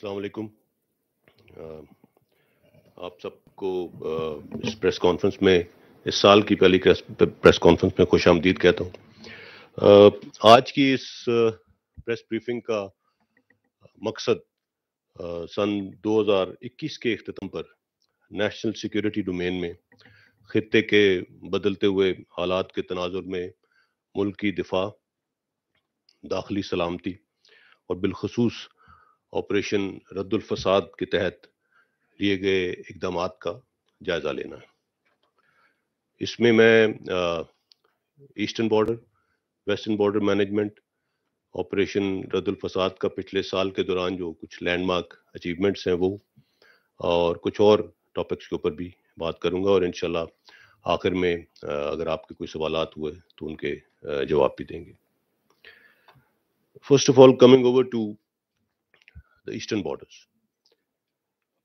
अस्सलाम वालेकुम आप सबको इस प्रेस कॉन्फ्रेंस में इस साल की पहली प्रेस कॉन्फ्रेंस में खुश आमदीद कहता हूँ आज की इस प्रेस ब्रीफिंग का मकसद सन 2021 के अख्ताम पर नेशनल सिक्योरिटी डोमेन में ख़त्े के बदलते हुए हालात के तनाजुर में मुल्क की दिफा दाखिली सलामती और बिलखसूस ऑपरेशन रद्दुल फसाद के तहत लिए गए इकदाम का जायज़ा लेना है इसमें मैं eastern border western border management operation Radd-ul-Fasaad का पिछले साल के दौरान जो कुछ लैंडमार्क अचीवमेंट्स हैं वो और कुछ और टॉपिक्स के ऊपर भी बात करूंगा और इन आखिर में अगर आपके कोई सवाल हुए तो उनके जवाब भी देंगे first of all coming over to the eastern borders.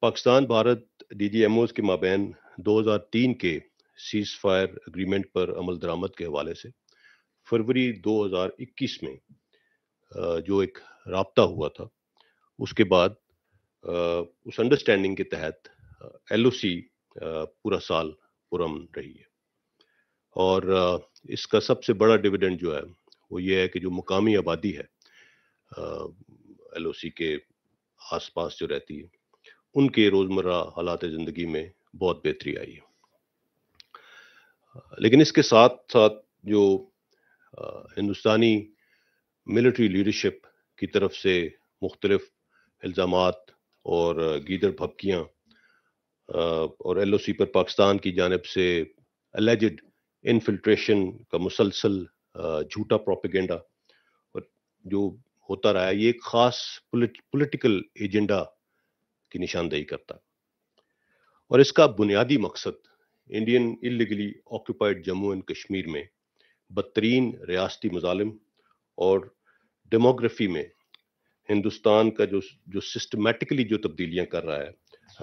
Pakistan Bharat DDMOs के mabain 2003 के ceasefire agreement अग्रीमेंट पर अमल दरामद के हवाले से फरवरी 2021 में जो एक रबता हुआ था उसके बाद उस अंडरस्टैंडिंग के तहत एल पूरा साल पुरम रही है और इसका सबसे बड़ा डिविडेंड जो है वो ये है कि जो मुकामी आबादी है एल के आसपास जो रहती है उनके रोज़मर्रा हालात ज़िंदगी में बहुत बेहतरी आई है लेकिन इसके साथ साथ जो हिंदुस्तानी मिलिट्री लीडरशिप की तरफ से मुख्तलफ़ इल्ज़ाम और गीदर भपकियाँ और एल ओ सी पर पाकिस्तान की जानब से एलेजड इनफिल्ट्रेशन का मुसलसल झूठा प्रोपिगेंडा और जो होता रहा है ये एक खास पॉलिटिकल एजेंडा की निशानदेही करता है और इसका बुनियादी मकसद Indian illegally occupied Jammu and Kashmir में बदतरीन रियासती मजालम और डेमोग्राफी में हिंदुस्तान का जो जो सिस्टमेटिकली जो तब्दीलियां कर रहा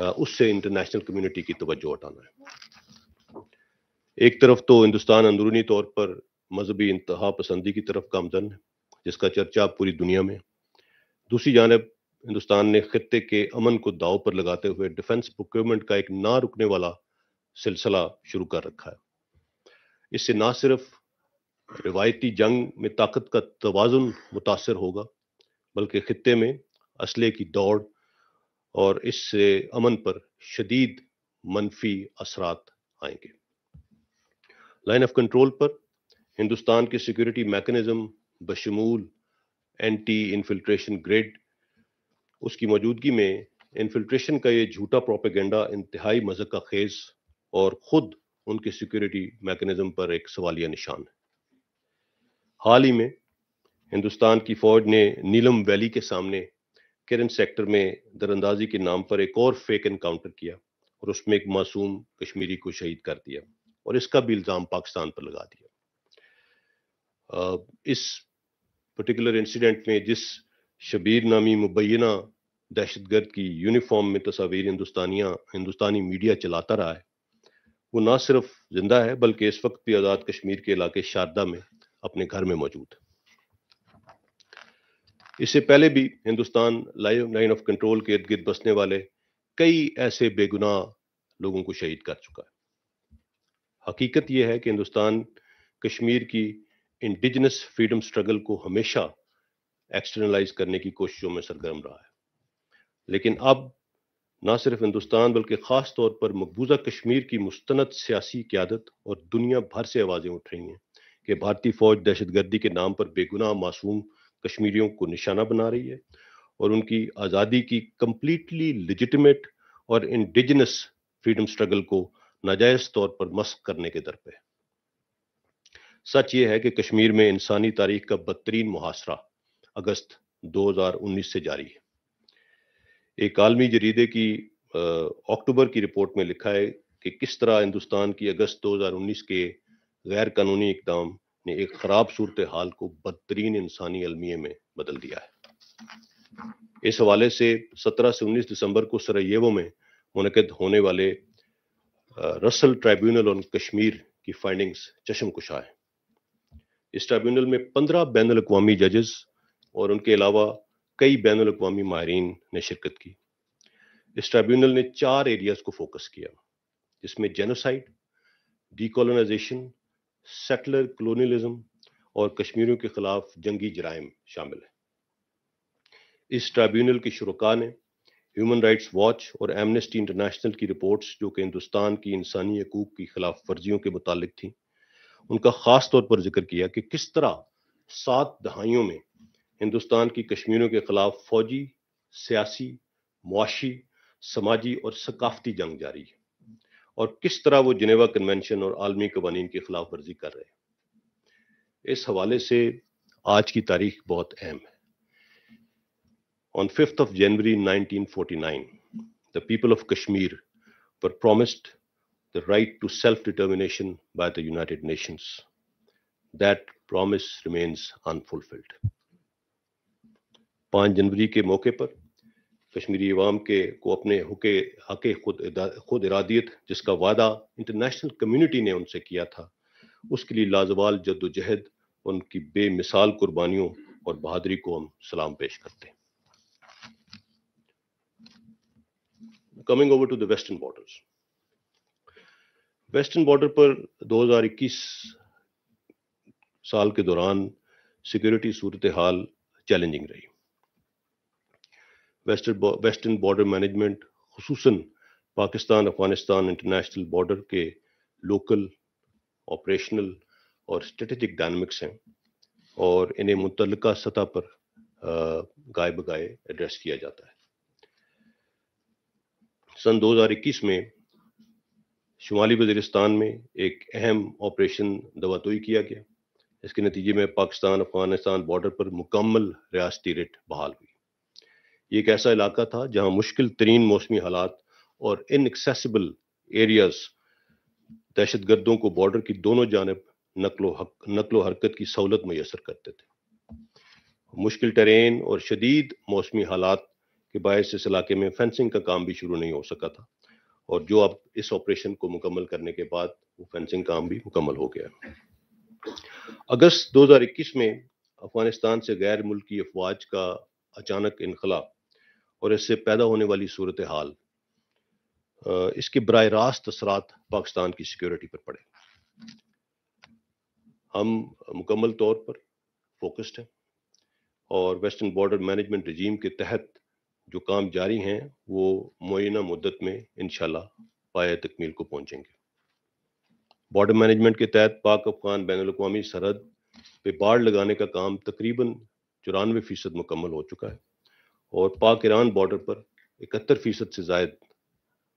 है उससे इंटरनेशनल कम्युनिटी की तवज्जो हटाना है एक तरफ तो हिंदुस्तान अंदरूनी तौर पर मजहबी इंतहा पसंदी की तरफ गामजन है जिसका चर्चा पूरी दुनिया में दूसरी जानब हिंदुस्तान ने खत्े के अमन को दाव पर लगाते हुए डिफेंस प्रोक्योरमेंट का एक ना रुकने वाला सिलसिला शुरू कर रखा है इससे ना सिर्फ रिवायती जंग में ताकत का तोज़ुन मुतासर होगा बल्कि खत्े में असले की दौड़ और इससे अमन पर शदीद मनफी असरात आएंगे लाइन ऑफ कंट्रोल पर हिंदुस्तान के सिक्योरिटी मैकेनिज्म बशमूल एंटी इन्फिल्ट्रेशन ग्रिड उसकी मौजूदगी में इन्फिल्ट्रेशन का ये झूठा प्रोपेगेंडा इंतहाई का खेज और ख़ुद उनके सिक्योरिटी मैकेनिज्म पर एक सवालिया निशान है हाल ही में हिंदुस्तान की फौज ने नीलम वैली के सामने किरण सेक्टर में दरअंदाजी के नाम पर एक और फेक इनकाउंटर किया और उसमें एक मासूम कश्मीरी को शहीद कर दिया और इसका भी इल्ज़ाम पाकिस्तान पर लगा दिया इस पर्टिकुलर इंसिडेंट में जिस शबीर नामी मुबैना दहशत गर्द की यूनिफॉर्म में तस्वीर हिंदुस्तानियाँ हिंदुस्तानी मीडिया चलाता रहा है वो ना सिर्फ जिंदा है बल्कि इस वक्त भी आज़ाद कश्मीर के इलाके शारदा में अपने घर में मौजूद है इससे पहले भी हिंदुस्तान लाइन ऑफ कंट्रोल के इर्द गिर्द बसने वाले कई ऐसे बेगुनाह लोगों को शहीद कर चुका है हकीकत यह है कि हिंदुस्तान कश्मीर की इंडिजिनस फ्रीडम स्ट्रगल को हमेशा एक्सटर्नलाइज करने की कोशिशों में सरगर्म रहा है लेकिन अब ना सिर्फ हिंदुस्तान बल्कि ख़ास तौर पर मकबूजा कश्मीर की मुस्तनद सियासी क्यादत और दुनिया भर से आवाज़ें उठ रही हैं कि भारतीय फ़ौज दहशतगर्दी के नाम पर बेगुनाह मासूम कश्मीरियों को निशाना बना रही है और उनकी आज़ादी की कंप्लीटली लिजिटमेट और इंडिजनस फ्रीडम स्ट्रगल को नाजायज़ तौर पर मस्क करने के दर पर है सच ये है कि कश्मीर में इंसानी तारीख का बदतरीन मुहासरा अगस्त 2019 से जारी है एक आलमी जरीदे की अक्टूबर की रिपोर्ट में लिखा है कि किस तरह हिंदुस्तान की अगस्त 2019 के गैर कानूनी इकदाम ने एक ख़राब सूरत हाल को बदतरीन इंसानी अलमिये में बदल दिया है इस हवाले से 17 से 19 दिसंबर को सरयेवो में मुनद होने वाले रसल ट्राइब्यूनल ऑन कश्मीर की फाइंडिंग्स चशम कुशा है इस ट्रिब्यूनल में पंद्रह बैन अवी जजेस और उनके अलावा कई बैन अवी माहरीन ने शिरकत की इस ट्रिब्यूनल ने चार एरियाज को फोकस किया जिसमें जेनोसाइड डीकोलोनाइजेशन सेटलर कलोनियलिज्म और कश्मीरियों के खिलाफ जंगी जराइम शामिल है इस ट्रिब्यूनल के शुरुआत ने ह्यूमन राइट्स वॉच और एमनेस्टी इंटरनेशनल की रिपोर्ट्स जो कि हिंदुस्तान की इंसानी हकूक की खिलाफ वर्जियों के मुतालिक थी उनका ख़ास तौर पर जिक्र किया कि किस तरह सात दहाइयों में हिंदुस्तान की कश्मीरों के खिलाफ फौजी सियासी मुआशी समाजी और सकाफती जंग जारी है और किस तरह वो जिनेवा कन्वेंशन और आलमी कवानीन की खिलाफ वर्जी कर रहे हैं इस हवाले से आज की तारीख बहुत अहम है on fifth of January 1949, the people of Kashmir पर promised the right to self determination by the United Nations. That promise remains unfulfilled. 5 जनवरी के मौके पर कश्मीरी अवाम के को अपने हुके हके खुद खुद इरादियत जिसका वादा इंटरनेशनल कम्युनिटी ने उनसे किया था उसके लिए लाजवाल जद्दोजहद उनकी बेमिसाल कुर्बानियों और बहादरी को हम सलाम पेश करते हैं coming over to the western borders western border पर 2021 साल के दौरान सिक्योरिटी सूरत हाल चैलेंजिंग रही वेस्टर्न वेस्टर्न बॉर्डर मैनेजमेंट खसूस पाकिस्तान अफगानिस्तान इंटरनेशनल बॉर्डर के लोकल ऑपरेशनल और स्ट्रेटजिक डायनमिक्स हैं और इन्हें मुतल सतह पर गाय बगाए एड्रेस किया जाता है सन 2021 में शुमाली वजरस्तान में एक अहम ऑपरेशन दवातोई किया गया इसके नतीजे में पाकिस्तान अफगानिस्तान बॉर्डर पर मुकम्मल रियाती रेट बहाल हुई ये एक ऐसा इलाका था जहाँ मुश्किल तरीन मौसमी हालात और इनएक्सेसिबल एरियाज दहशत गर्दों को बॉर्डर की दोनों जानब नकलो हक नकलो हरकत की सहूलत मैसर करते थे मुश्किल टेरेन और शदीद मौसमी हालात के बायस इस इलाके में फेंसिंग का काम भी शुरू नहीं हो सका था और जो अब इस ऑपरेशन को मुकम्मल करने के बाद वो फेंसिंग काम भी मुकम्मल हो गया अगस्त 2021 में अफगानिस्तान से गैर मुल्की अफवाज का अचानक इनखला और इससे पैदा होने वाली सूरत हाल इसके बर रास्त असरात पाकिस्तान की सिक्योरिटी पर पड़े हम मुकम्मल तौर पर फोकस्ड हैं और वेस्टर्न बॉर्डर मैनेजमेंट रजीम के तहत जो काम जारी हैं वो मुना मुद्दत में इन पाया तकमील को पहुँचेंगे बॉर्डर मैनेजमेंट के तहत पाक अफगान बैन अवी सरहद पे बाढ़ लगाने का काम तकरीबन चौरानवे फ़ीसद मुकम्मल हो चुका है और पाक ईरान बॉर्डर पर इकहत्तर फ़ीसद से जायद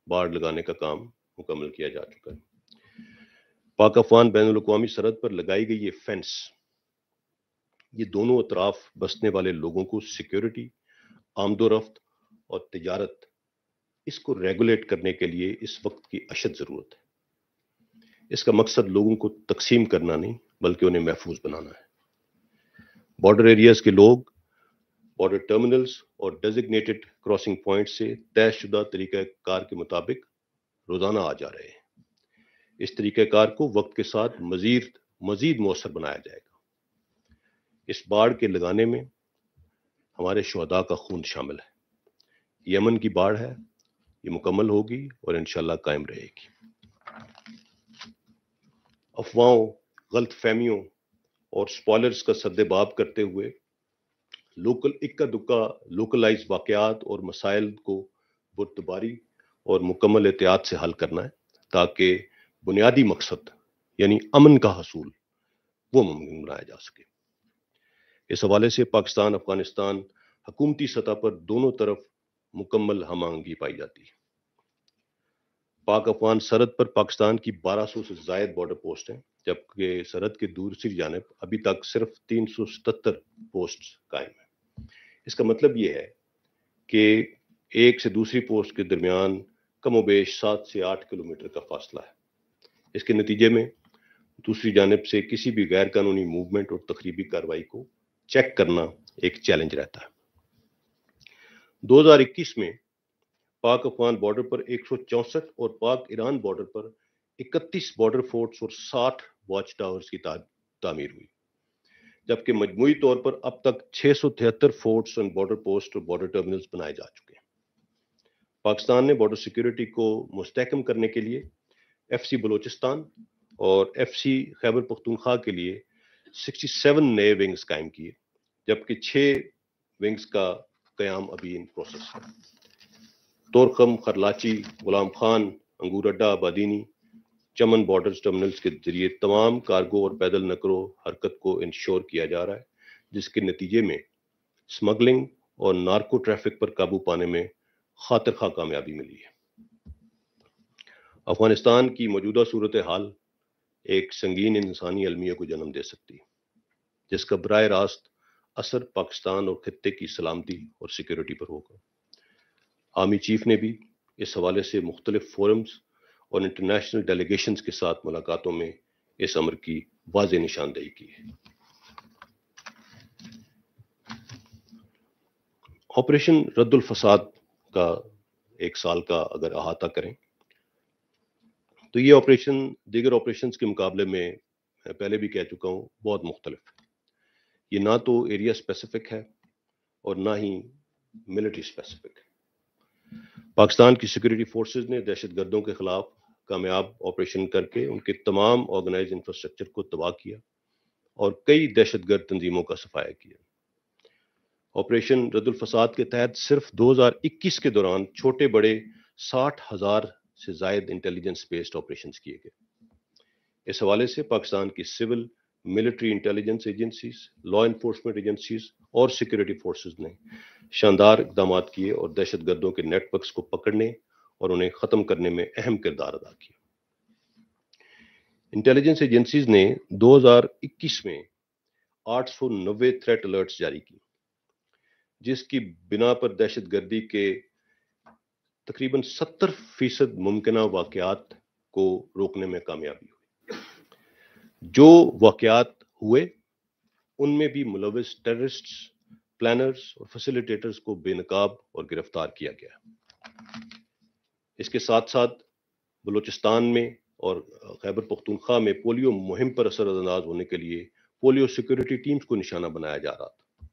बाढ़ लगाने का काम मुकम्मल किया जा चुका है पाक अफगान बैन अवी सरहद पर लगाई गई ये फेंस ये दोनों अतराफ बसने वाले लोगों को सिक्योरिटी आमदोरफ्त और तजारत इसको रेगुलेट करने के लिए इस वक्त की अशद ज़रूरत है इसका मकसद लोगों को तकसीम करना नहीं बल्कि उन्हें महफूज बनाना है बॉर्डर एरियाज़ के लोग बॉर्डर टर्मिनल्स और डेजिग्नेटेड क्रॉसिंग पॉइंट से तयशुदा तरीक़ार के मुताबिक रोज़ाना आ जा रहे हैं इस तरीक़ार को वक्त के साथ मजीद मजीद मौसर बनाया जाएगा इस बाढ़ के लगाने में हमारे शहदा का खून शामिल है यमन की बाढ़ है ये मुकम्मल होगी और इनशाला कायम रहेगी अफवाहों गलत फहमियों और स्पॉलर्स का सद्देबाब करते हुए लोकल इक्का दुक्का लोकलाइज वाक़ात और मसाइल को बुरतबारी और मुकम्मल एहतियात से हल करना है ताकि बुनियादी मकसद यानी अमन का हसूल वो मुमकिन बनाया जा सके इस हवाले से पाकिस्तान अफगानिस्तान हकूमती सतह पर दोनों तरफ मुकम्मल हमआहंगी पाई जाती है पाक अफगान सरहद पर पाकिस्तान की 1200 से जायद बॉर्डर पोस्ट हैं जबकि सरहद के दूसरी जानब अभी तक सिर्फ 377 पोस्ट कायम हैं इसका मतलब ये है कि एक से दूसरी पोस्ट के दरमियान कम वेश सात से आठ किलोमीटर का फासला है इसके नतीजे में दूसरी जानब से किसी भी गैर कानूनी मूवमेंट और तकरीबी कार्रवाई को चेक करना एक चैलेंज रहता है 2021 में पाक अफगान बॉर्डर पर एक और पाक ईरान बॉर्डर पर 31 बॉर्डर फोर्ट्स और 60 वॉच टावर्स की तामीर हुई जबकि मजमू तौर पर अब तक तिहत्तर फोर्ट्स एंड बॉर्डर पोस्ट और बॉर्डर टर्मिनल्स बनाए जा चुके हैं पाकिस्तान ने बॉर्डर सिक्योरिटी को मुस्तकम करने के लिए एफ सी बलोचिस्तान और एफ सी खैबर पख्तूनख्वा के लिए 67 नए विंग्स कायम किए जबकि छः विंग्स का क्याम अभी इन प्रोसेस है तोरकम खरलाची गुलाम खान अंगूर अड्डा आबादीनी चमन बॉर्डर टर्मिनल्स के जरिए तमाम कार्गो और पैदल नकलो हरकत को इंश्योर किया जा रहा है जिसके नतीजे में स्मगलिंग और नार्को ट्रैफिक पर काबू पाने में खातर खा कामयाबी मिली है अफगानिस्तान की मौजूदा सूरत हाल एक संगीन इंसानी अलमिया को जन्म दे सकती है जिसका बर रास्त असर पाकिस्तान और खत्े की सलामती और सिक्योरिटी पर होगा आर्मी चीफ ने भी इस हवाले से मुख्तलिफ फोरम्स और इंटरनेशनल डेलीगेशन के साथ मुलाकातों में इस अमर की वाज निशानदेही की है ऑपरेशन रद्दुल फसाद का एक साल का अगर अहाता करें तो ये ऑपरेशन दीगर ऑपरेशन के मुकाबले में पहले भी कह चुका हूँ बहुत मुख्तलिफ ये ना तो एरिया स्पेसिफिक है और ना ही मिलिट्री स्पेसिफिक है पाकिस्तान की सिक्योरिटी फोर्सेज ने दहशत गर्दों के खिलाफ कामयाब ऑपरेशन करके उनके तमाम ऑर्गेनाइज इंफ्रास्ट्रक्चर को तबाह किया और कई दहशत गर्द तंजीमों का सफाया किया ऑपरेशन रदुल फसाद के तहत सिर्फ 2021 के दौरान छोटे बड़े साठ हजार से जायद इंटेलिजेंस बेस्ड ऑपरेशन किए गए इस हवाले से पाकिस्तान की civil military intelligence agencies law enforcement agencies और सिक्योरिटी फोर्सेज ने शानदार इकदाम किए और दहशत गर्दों के नेटवर्क्स को पकड़ने और उन्हें ख़त्म करने में अहम किरदार अदा किया इंटेलिजेंस एजेंसीज ने 2021 में 890 थ्रेट अलर्ट्स जारी किए जिसकी बिना पर दहशत गर्दी के तकरीबन 70 फीसद मुमकिन वाकत को रोकने में कामयाबी हुई जो वाकत हुए उनमें भी मुलविस टेररिस्ट प्लानर्स और फैसिलिटेटर्स को बेनकाब और गिरफ्तार किया गया इसके साथ साथ बलूचिस्तान में और खैबर पख्तूनख्वा में पोलियो मुहिम पर असरअंदाज होने के लिए पोलियो सिक्योरिटी टीम्स को निशाना बनाया जा रहा था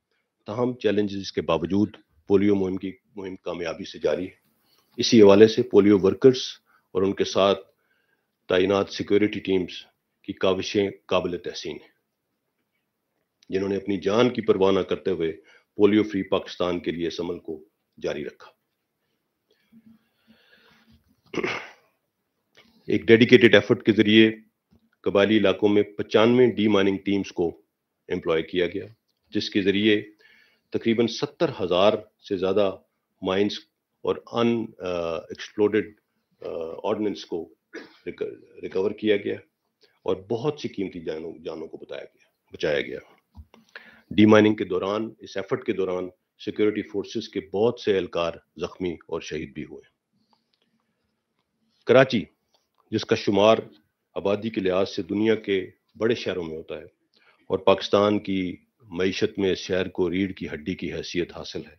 तहम चैलेंजेस के बावजूद पोलियो मुहिम की मुहिम कामयाबी से जारी है इसी हवाले से पोलियो वर्कर्स और उनके साथ तैनात सिक्योरिटी टीम्स की काविशें काबिल तहसीन हैं जिन्होंने अपनी जान की परवाह न करते हुए पोलियो फ्री पाकिस्तान के लिए इस अमल को जारी रखा एक डेडिकेटेड एफर्ट के जरिए कबायली इलाकों में पचानवे डी माइनिंग टीम्स को एम्प्लॉय किया गया जिसके जरिए तकरीबन सत्तर हजार से ज़्यादा माइंस और अन एक्सप्लोडेड को रिकवर किया गया और बहुत सी कीमती जानों जानों को बताया गया बचाया गया डी माइनिंग के दौरान इस एफर्ट के दौरान सिक्योरिटी फोर्सेस के बहुत से एहलकार जख्मी और शहीद भी हुए कराची जिसका शुमार आबादी के लिहाज से दुनिया के बड़े शहरों में होता है और पाकिस्तान की मीशत में शहर को रीढ़ की हड्डी की हैसियत हासिल है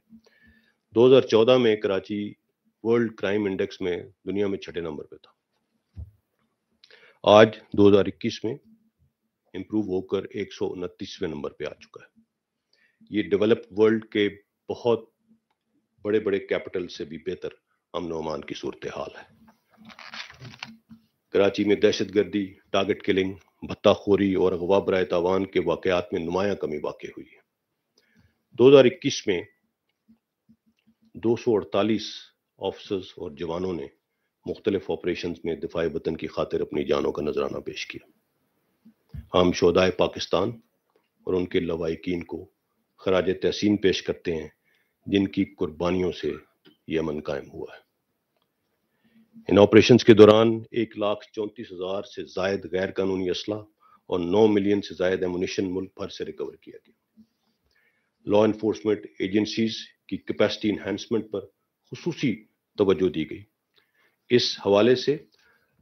2014 में कराची वर्ल्ड क्राइम इंडेक्स में दुनिया में छठे नंबर पर था आज 2021 में इम्प्रूव होकर एक नंबर पे आ चुका है ये डेवलप्ड वर्ल्ड के बहुत बड़े बड़े कैपिटल से भी बेहतर अमन अमान की सूरत हाल है कराची में दहशत गर्दी टारगेट किलिंग भत्ताखोरी और अगवा बरए तावान के वाकयात में नुमाया कमी वाक़ हुई है 2021 में 248 ऑफिसर्स और जवानों ने मुख्तलिफ ऑपरेशन में दिफा वतन की खातिर अपनी जानों का नजराना पेश किया हम शोदाय पाकिस्तान और उनके लवाकिन को खराज तहसीन पेश करते हैं जिनकी कुर्बानियों से यमन कायम हुआ है इन ऑपरेशन के दौरान एक लाख चौंतीस हजार से जायद गैर कानूनी असला और नौ मिलियन से जायद एमोनिशन मुल्क भर से रिकवर किया गया लॉ इन्फोर्समेंट एजेंसीज की कैपेसिटी इन्हेंसमेंट पर खसूसी तोज्जो दी गई इस हवाले से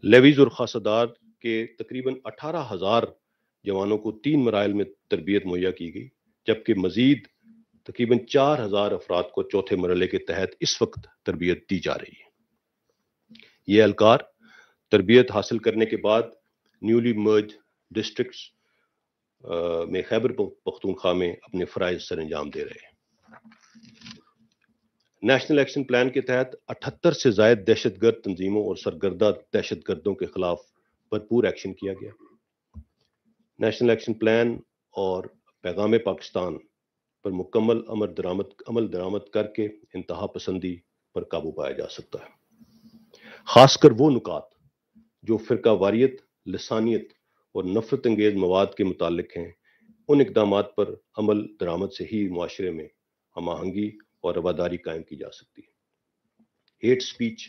लेवीज और खासदार के तकरीबन अठारह हज़ार जवानों को तीन मराइल में तरबियत मुहैया की गई जबकि मज़ीद तकरीबन चार हज़ार अफराद को चौथे मरले के तहत इस वक्त तरबियत दी जा रही है ये अहलकार तरबियत हासिल करने के बाद न्यूली मर्ज डिस्ट्रिक्ट में खैबर पख्तूनख्वा में अपने फ़रज़ सर अंजाम दे रहे हैं नेशनल एक्शन प्लान के तहत अठहत्तर से जायद दहशत गर्द तंजीमों और सरगर्दा दहशत गर्दों के खिलाफ भरपूर एक्शन किया गया नेशनल एक्शन प्लान और पैगाम पाकिस्तान पर मुकम्मल अमर दरामद अमल दरामद करके इंतहा पसंदी पर काबू पाया जा सकता है खासकर वो नुकात जो फ़िरका वारियत लसानियत और नफरत अंगेज मवाद के मुतल हैं उन इकदाम पर अमल दरामद से ही माशरे में हम आहंगी और रवादारी कायम की जा सकती है हेट स्पीच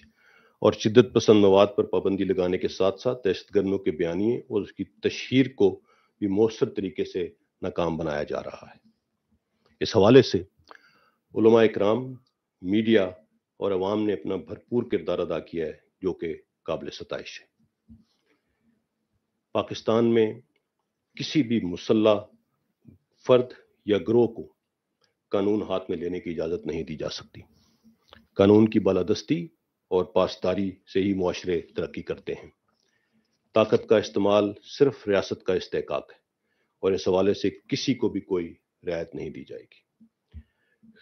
और शिदत पसंद मवाद पर पाबंदी लगाने के साथ साथ दहशत गर्दों के बयानिए और उसकी तशहर को भी मौसर तरीके से नाकाम बनाया जा रहा है इस हवाले से कराम मीडिया और अवाम ने अपना भरपूर किरदार अदा किया है जो कि काबिल सतश है पाकिस्तान में किसी भी मुसल्ह फर्द या ग्रोह को कानून हाथ में लेने की इजाज़त नहीं दी जा सकती कानून की बालादस्ती और पासदारी से ही माशरे तरक्की करते हैं ताकत का इस्तेमाल सिर्फ रियासत का इस्तेकाक है और इस हवाले से किसी को भी कोई रियायत नहीं दी जाएगी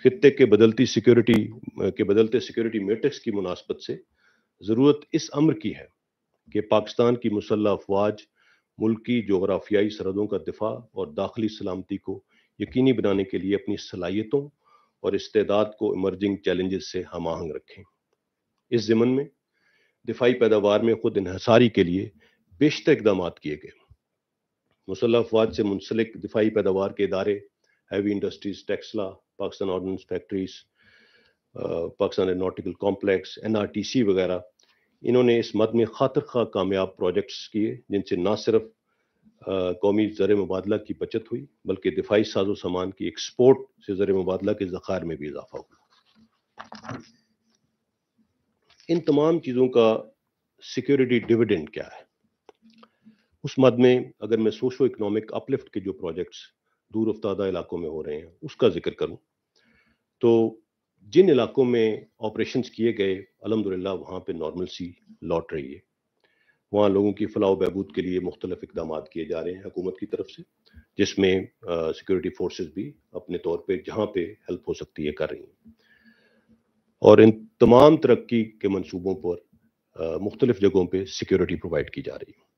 खत्े के बदलती सिक्योरिटी के बदलते सिक्योरिटी मेट्रिक्स की मुनासबत से ज़रूरत इस अम्र की है कि पाकिस्तान की मुसल्ह अफवाज मुल्क की जोग्राफियाई सरहदों का दिफा और दाखिली सलामती को यकीनी बनाने के लिए अपनी सलाहियतों और इस्तेदाद को इमर्जिंग चैलेंजेस से हम आहंग रखें इस ज़मन में दिफाई पैदावार में खुद इन्हसारी के लिए बेशतर इकदाम किए गए मुसल अफवाद से मुंसलिक दिफाई पैदावार के इदारे heavy industries Taxila Pakistan ordnance factories Pakistan aeronautical complex N R T C वगैरह इन्होंने इस मद में खातर खा कामयाब प्रोजेक्ट्स किए जिनसे ना सिर्फ कौमी ज़र मुबादला की बचत हुई बल्कि दिफाई साजो सामान की एक्सपोर्ट से ज़र मुबादला के ज़ख़ार में भी इजाफा हुआ इन तमाम चीज़ों का सिक्योरिटी डिविडेंड क्या है उस मद में अगर मैं सोशो इकनॉमिक अपलिफ्ट के जो प्रोजेक्ट्स दूर अफ्तादा इलाकों में हो रहे हैं उसका जिक्र करूं तो जिन इलाकों में ऑपरेशंस किए गए अलहमदिल्ला वहाँ पे नॉर्मल सी लौट रही है वहाँ लोगों की फलाह बहबूद के लिए मुख्तलिफ इकदाम किए जा रहे हैं हुकूमत की तरफ से जिसमें सिक्योरिटी फोर्स भी अपने तौर पर जहाँ पे हेल्प हो सकती है कर रही हैं और इन तमाम तरक्की के मनसूबों पर मुख्तलिफ जगहों पर सिक्योरिटी प्रोवाइड की जा रही है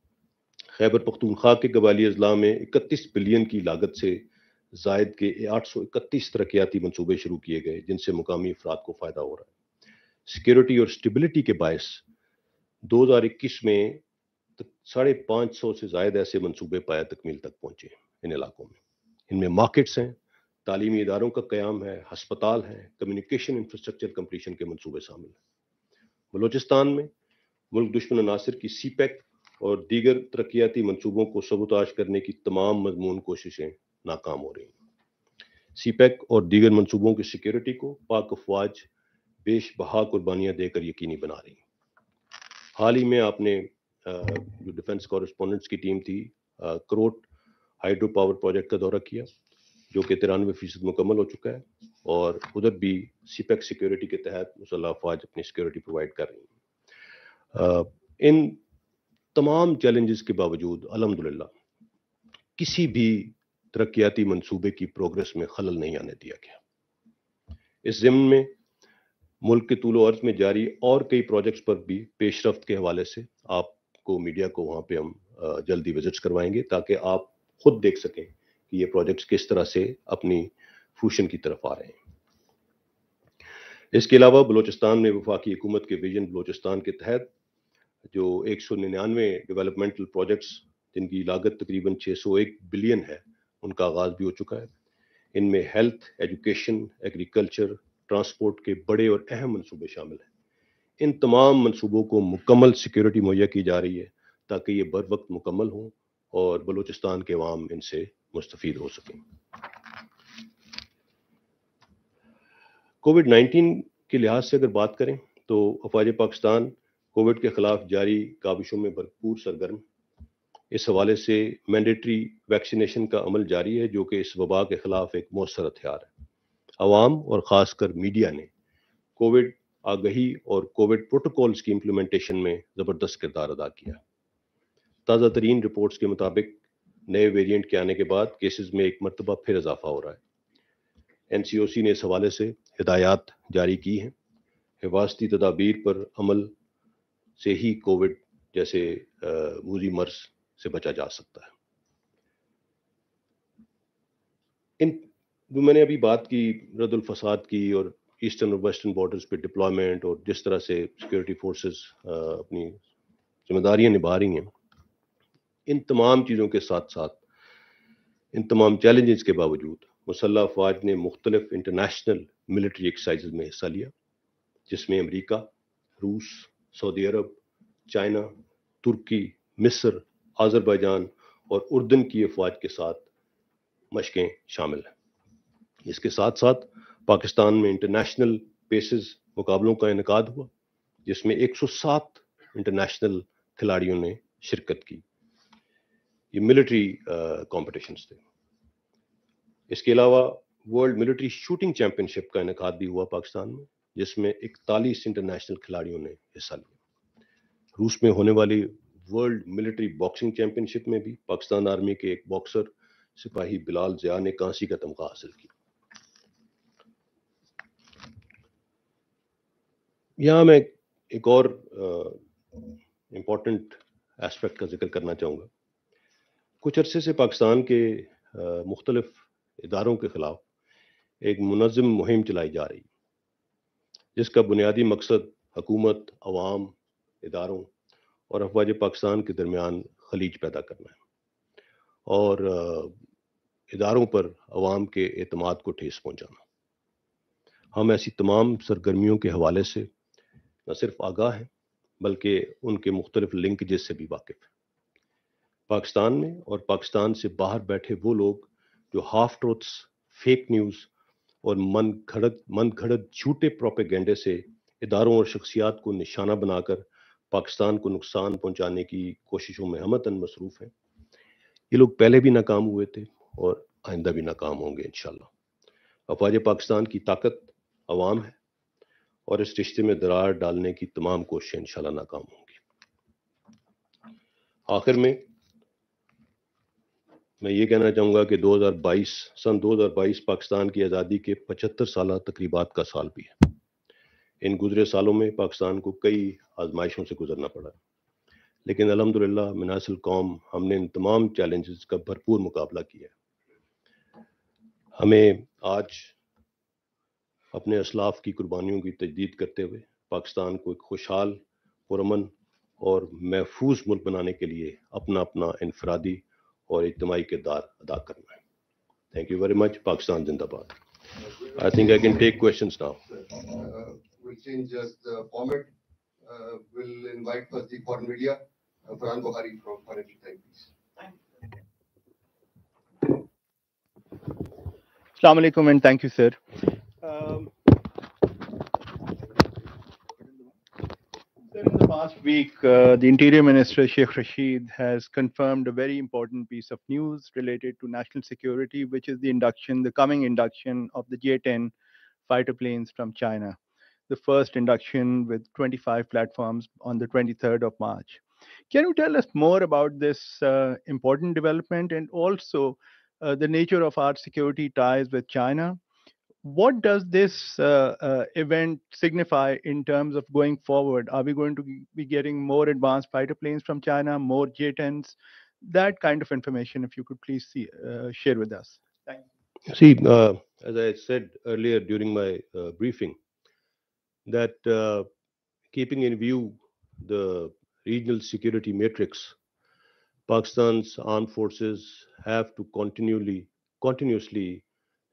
खैबर पख्तूनख्वा के कबाली अजला में इकतीस बिलियन की लागत से जायद के आठ सौ इकतीस तरक्याती मनसूबे शुरू किए गए जिनसे मुकामी अफराद को फ़ायदा हो रहा है सिक्योरिटी और स्टेबिलिटी के बायस 2021 में साढ़े पाँच सौ से ज़ायद ऐसे मनसूबे पाया तकमील तक पहुँचे इन इलाकों में इनमें मार्केट्स हैं तालीमी इदारों का क्याम है हस्पताल है कम्युनिकेशन इंफ्रास्ट्रक्चर कम्पटिशन के मनसूबे शामिल हैं बलोचिस्तान में मुल्क दुश्मन अनासर की सी पैक और दीगर तरक्याती मनसूबों को सबोताज करने की तमाम मजमून कोशिशें नाकाम हो रही हैं सी पैक और दीगर मनसूबों की सिक्योरिटी को पाक अफवाज बेश बहा कुर्बानियाँ देकर यकीनी बना रही हैं हाल ही में आपने जो डिफेंस कॉरेस्पॉन्डेंट्स की टीम थी करोट हाइड्रो पावर प्रोजेक्ट का दौरा किया जो कि तिरानवे फीसद मुकम्मल हो चुका है और उधर भी सीपैक सिक्योरिटी e के तहत मुसल अफवाज अपनी सिक्योरिटी प्रोवाइड कर रही हैं इन तमाम चैलेंजेस के बावजूद अलहमदिल्ला किसी भी तरक्याती मनसूबे की प्रोग्रेस में खलल नहीं आने दिया गया इस जिम्मे में मुल्क के तूलो अर्ज में जारी और कई प्रोजेक्ट्स पर भी पेशरफ्त के हवाले से आपको मीडिया को वहाँ पे हम जल्दी विजिट्स करवाएंगे ताकि आप खुद देख सकें कि ये प्रोजेक्ट्स किस तरह से अपनी फ्यूशन की तरफ आ रहे हैं इसके अलावा बलोचिस्तान में वफाकी हुकूमत के विजन बलोचिस्तान के तहत जो एक सौ निन्यानवे डेवलपमेंटल प्रोजेक्ट्स जिनकी लागत तकरीबन छः सौ एक बिलियन है उनका आगाज़ भी हो चुका है इनमें हेल्थ एजुकेशन एग्रीकल्चर ट्रांसपोर्ट के बड़े और अहम मनसूबे शामिल हैं इन तमाम मनसूबों को मुकम्मल सिक्योरिटी मुहैया की जा रही है ताकि ये बर वक्त मुकम्मल हों और बलूचिस्तान के अवाम इनसे मुस्तफ़ हो सकें कोविड नाइन्टीन के लिहाज से अगर बात करें तो अफवाज पाकिस्तान कोविड के ख़िलाफ़ जारी काबिशों में भरपूर सरगर्म इस हवाले से मैंडेटरी वैक्सीनेशन का अमल जारी है जो कि इस वबा के ख़िलाफ़ एक मौसर हथियार है आवाम और ख़ासकर मीडिया ने कोविड आगही और कोविड प्रोटोकॉल्स की इम्प्लीमेंटेशन में ज़बरदस्त किरदार अदा किया ताज़ा तरीन रिपोर्ट्स के मुताबिक नए वेरिएंट के आने के बाद केसेस में एक मरतबा फिर इजाफा हो रहा है एन ने इस हवाले से हिदायत जारी की हैं हिफाजती तदाबीर पर अमल से ही कोविड जैसे मूजी मर्ज से बचा जा सकता है इन जो मैंने अभी बात की रदुल फसाद की और ईस्टर्न और वेस्टर्न बॉर्डर्स पे डिप्लॉयमेंट और जिस तरह से सिक्योरिटी फोर्सेस अपनी जिम्मेदारियां निभा रही हैं इन तमाम चीज़ों के साथ साथ इन तमाम चैलेंजेस के बावजूद मुसल्ह अफवाज ने मुख्तलिफ इंटरनेशनल मिलिट्री एक्सरसाइज में हिस्सा लिया जिसमें अमरीका रूस सऊदी अरब चाइना तुर्की मिस्र आज़रबाइजान और उर्दन की अफवाज के साथ मशकें शामिल हैं इसके साथ साथ पाकिस्तान में इंटरनेशनल पेसिस मुकाबलों का इनका हुआ जिसमें 107 इंटरनेशनल खिलाड़ियों ने शिरकत की ये मिलिट्री कॉम्पिटिशन थे इसके अलावा वर्ल्ड मिलिट्री शूटिंग चैंपियनशिप का इनका भी हुआ पाकिस्तान में जिसमें इकतालीस इंटरनेशनल खिलाड़ियों ने हिस्सा लिया रूस में होने वाली वर्ल्ड मिलिट्री बॉक्सिंग चैंपियनशिप में भी पाकिस्तान आर्मी के एक बॉक्सर सिपाही बिलाल जया ने कांसी का तमगा हासिल किया यहाँ मैं एक और इम्पोर्टेंट एस्पेक्ट का जिक्र करना चाहूँगा कुछ अरसे से पाकिस्तान के मुख्तलफ इदारों के ख़िलाफ़ एक मुनज़म मुहिम चलाई जा रही जिसका बुनियादी मकसद हकूमत अवाम इदारों और अफवाज पाकिस्तान के दरमियान खलीज पैदा करना है और इदारों पर अवाम के अतमाद को ठेस पहुँचाना हम ऐसी तमाम सरगर्मियों के हवाले से न सिर्फ आगाह है बल्कि उनके मुख्तलिफ लिंकजेस से भी वाकिफ है पाकिस्तान में और पाकिस्तान से बाहर बैठे वो लोग जो हाफ ट्रोथ्स फेक न्यूज़ और मन घड़त मन घड़त झूठे प्रोपेगेंडे से इदारों और शख्सियात को निशाना बनाकर पाकिस्तान को नुकसान पहुंचाने की कोशिशों में हमतन मसरूफ़ हैं ये लोग पहले भी नाकाम हुए थे और आइंदा भी नाकाम होंगे इन अफवाज पाकिस्तान की ताकत आवाम है और इस रिश्ते में दरार डालने की तमाम कोशिशें इंशाल्लाह नाकाम होंगी आखिर में मैं ये कहना चाहूँगा कि 2022 सन 2022 पाकिस्तान की आज़ादी के 75 साल तकरीबा का साल भी है इन गुजरे सालों में पाकिस्तान को कई आजमाइशों से गुजरना पड़ा लेकिन अलहमदिल्ला मिनासिल कौम हमने इन तमाम चैलेंजेस का भरपूर मुकाबला किया है हमें आज अपने असलाफ की कुर्बानियों की तजदीद करते हुए पाकिस्तान को एक खुशहाल पुरमन और महफूज मुल्क बनाने के लिए अपना अपना इनफरादी और इजमाही किरदार अदा करना है thank you very much Pakistan जिंदाबाद I think I can take question now Uh, we'll invite first the media, uh, Farhan Bukhari from Financial Times. Assalamu alaikum and thank you, sir. Um, in the past week, uh, the Interior Minister Sheikh Rashid has confirmed a very important piece of news related to national security, which is the induction, the coming induction of the J 10 fighter planes from China. The first induction with 25 platforms on the 23rd of March. Can you tell us more about this uh, important development and also uh, the nature of our security ties with China? what does this uh, uh, event signify in terms of going forward? Are we going to be getting more advanced fighter planes from China, more J-10s? That kind of information, if you could please see, uh, share with us. you. See, uh, as I said earlier during my uh, briefing, that uh, keeping in view the regional security matrix, Pakistan's armed forces have to continually, continuously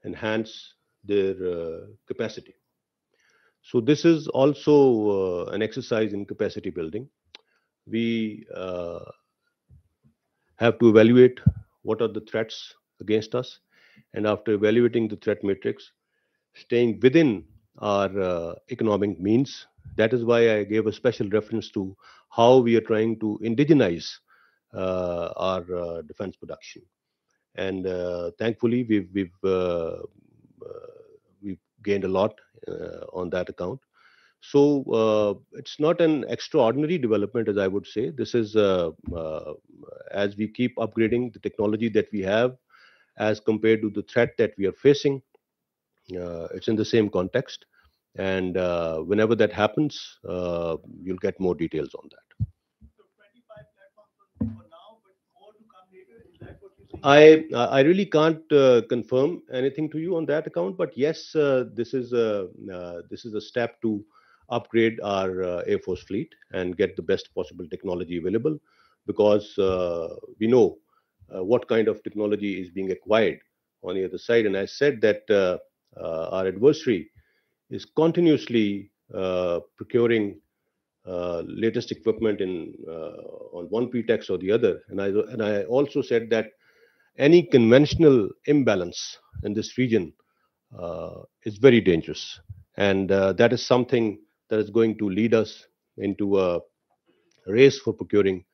enhance their uh, capacity. So this is also uh, an exercise in capacity building. We uh, have to evaluate what are the threats against us, and after evaluating the threat matrix, staying within our economic means. That is why I gave a special reference to how we are trying to indigenize uh, our uh, defense production. And uh, thankfully, we've, we've gained a lot uh, on that account. So uh, it's not an extraordinary development, as I would say. This is uh, as we keep upgrading the technology that we have as compared to the threat that we are facing. It's in the same context. And whenever that happens, you'll get more details on that. I I really can't uh, confirm anything to you on that account, but yes, uh, this is a uh, this is a step to upgrade our uh, Air Force fleet and get the best possible technology available, because uh, we know uh, what kind of technology is being acquired on the other side. And I said that our adversary is continuously procuring uh, latest equipment in uh, on one pretext or the other and i and i also said that any conventional imbalance in this region uh, is very dangerous. And uh, that is something that is going to lead us into a race for procuring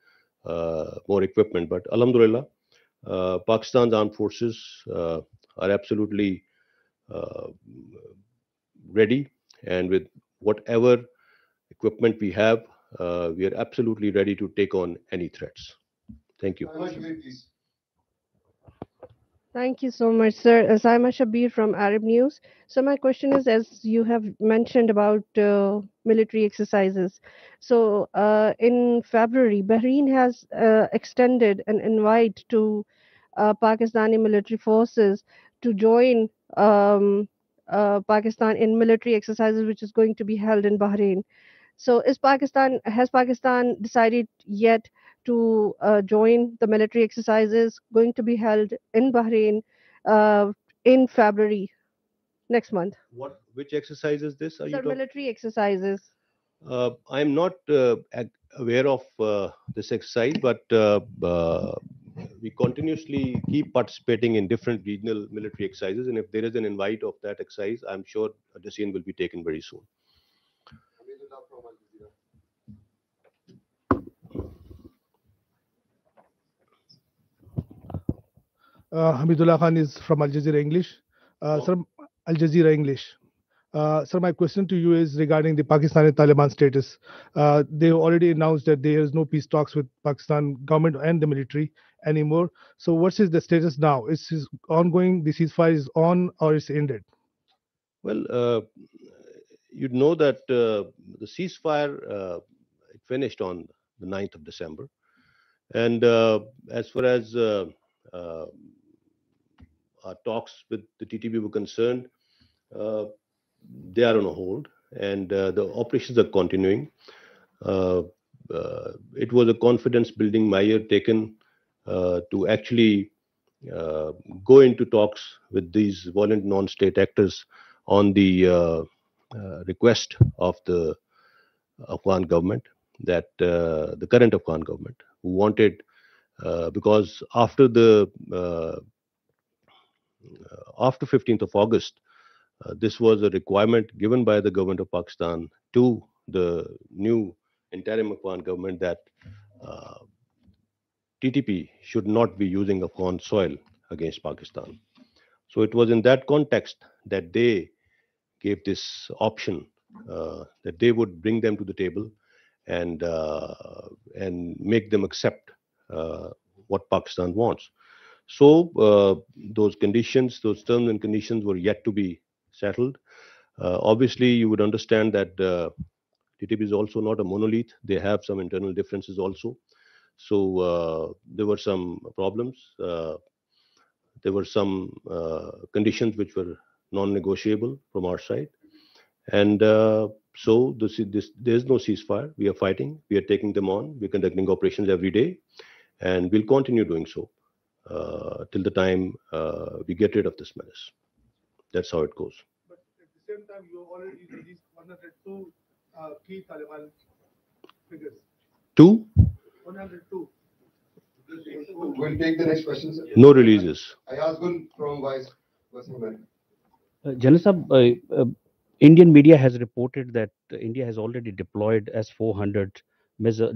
uh, more equipment. But Alhamdulillah, uh, Pakistan's armed forces uh, are absolutely uh, ready. And with whatever equipment we have, we are absolutely ready to take on any threats. Thank you. Thank you so much, sir. Uh, Saima Shabir from Arab News. So my question is, as you have mentioned about uh, military exercises, so uh, in February, Bahrain has uh, extended an invite to uh, Pakistani military forces to join um, uh, Pakistan in military exercises, which is going to be held in Bahrain. So is Pakistan has Pakistan decided yet? to uh, join the military exercises going to be held in Bahrain uh, in February next month. What which exercises this? Are Sir, military exercises. Uh, I'm not uh, aware of uh, this exercise, but uh, we continuously keep participating in different regional military exercises. And if there is an invite of that exercise, I'm sure a decision will be taken very soon. Uh, Hamidullah Khan is from Al Jazeera English. Uh, oh. Sir, Al Jazeera English. Uh, sir, my question to you is regarding the Pakistani Taliban status. Uh, they already announced that there is no peace talks with Pakistan government and the military anymore. So, what is the status now? Is, is ongoing? The ceasefire is on or it's ended? Well, uh, you know that uh, the ceasefire uh, it finished on the 9th of December, and uh, as far as uh, our talks with the TTB were concerned, uh, they are on a hold, and uh, the operations are continuing. Uh, it was a confidence-building measure taken to actually go into talks with these violent non-state actors on the request of the Afghan government, that the current Afghan government, who wanted because after the uh, after 15th of August, uh, this was a requirement given by the government of Pakistan to the new interim Afghan government that uh, TTP should not be using Afghan soil against Pakistan. So it was in that context that they gave this option uh, that they would bring them to the table and uh, and make them accept uh, what Pakistan wants. So uh, those conditions, those terms and conditions were yet to be settled. Uh, obviously, you would understand that uh, TTIP is also not a monolith. They have some internal differences also. So uh, there were some problems. Uh, there were some uh, conditions which were non-negotiable from our side, and so this, this, there's no ceasefire. We are fighting. We are taking them on. We're conducting operations every day, and we'll continue doing so uh, till the time uh, we get rid of this menace. That's how it goes. But at the same time, you already released 102 uh, key Taliban figures. Two? 102. We'll take the next question, sir. No releases. one from Vice, West uh, uh, uh, Indian media has reported that India has already deployed S-400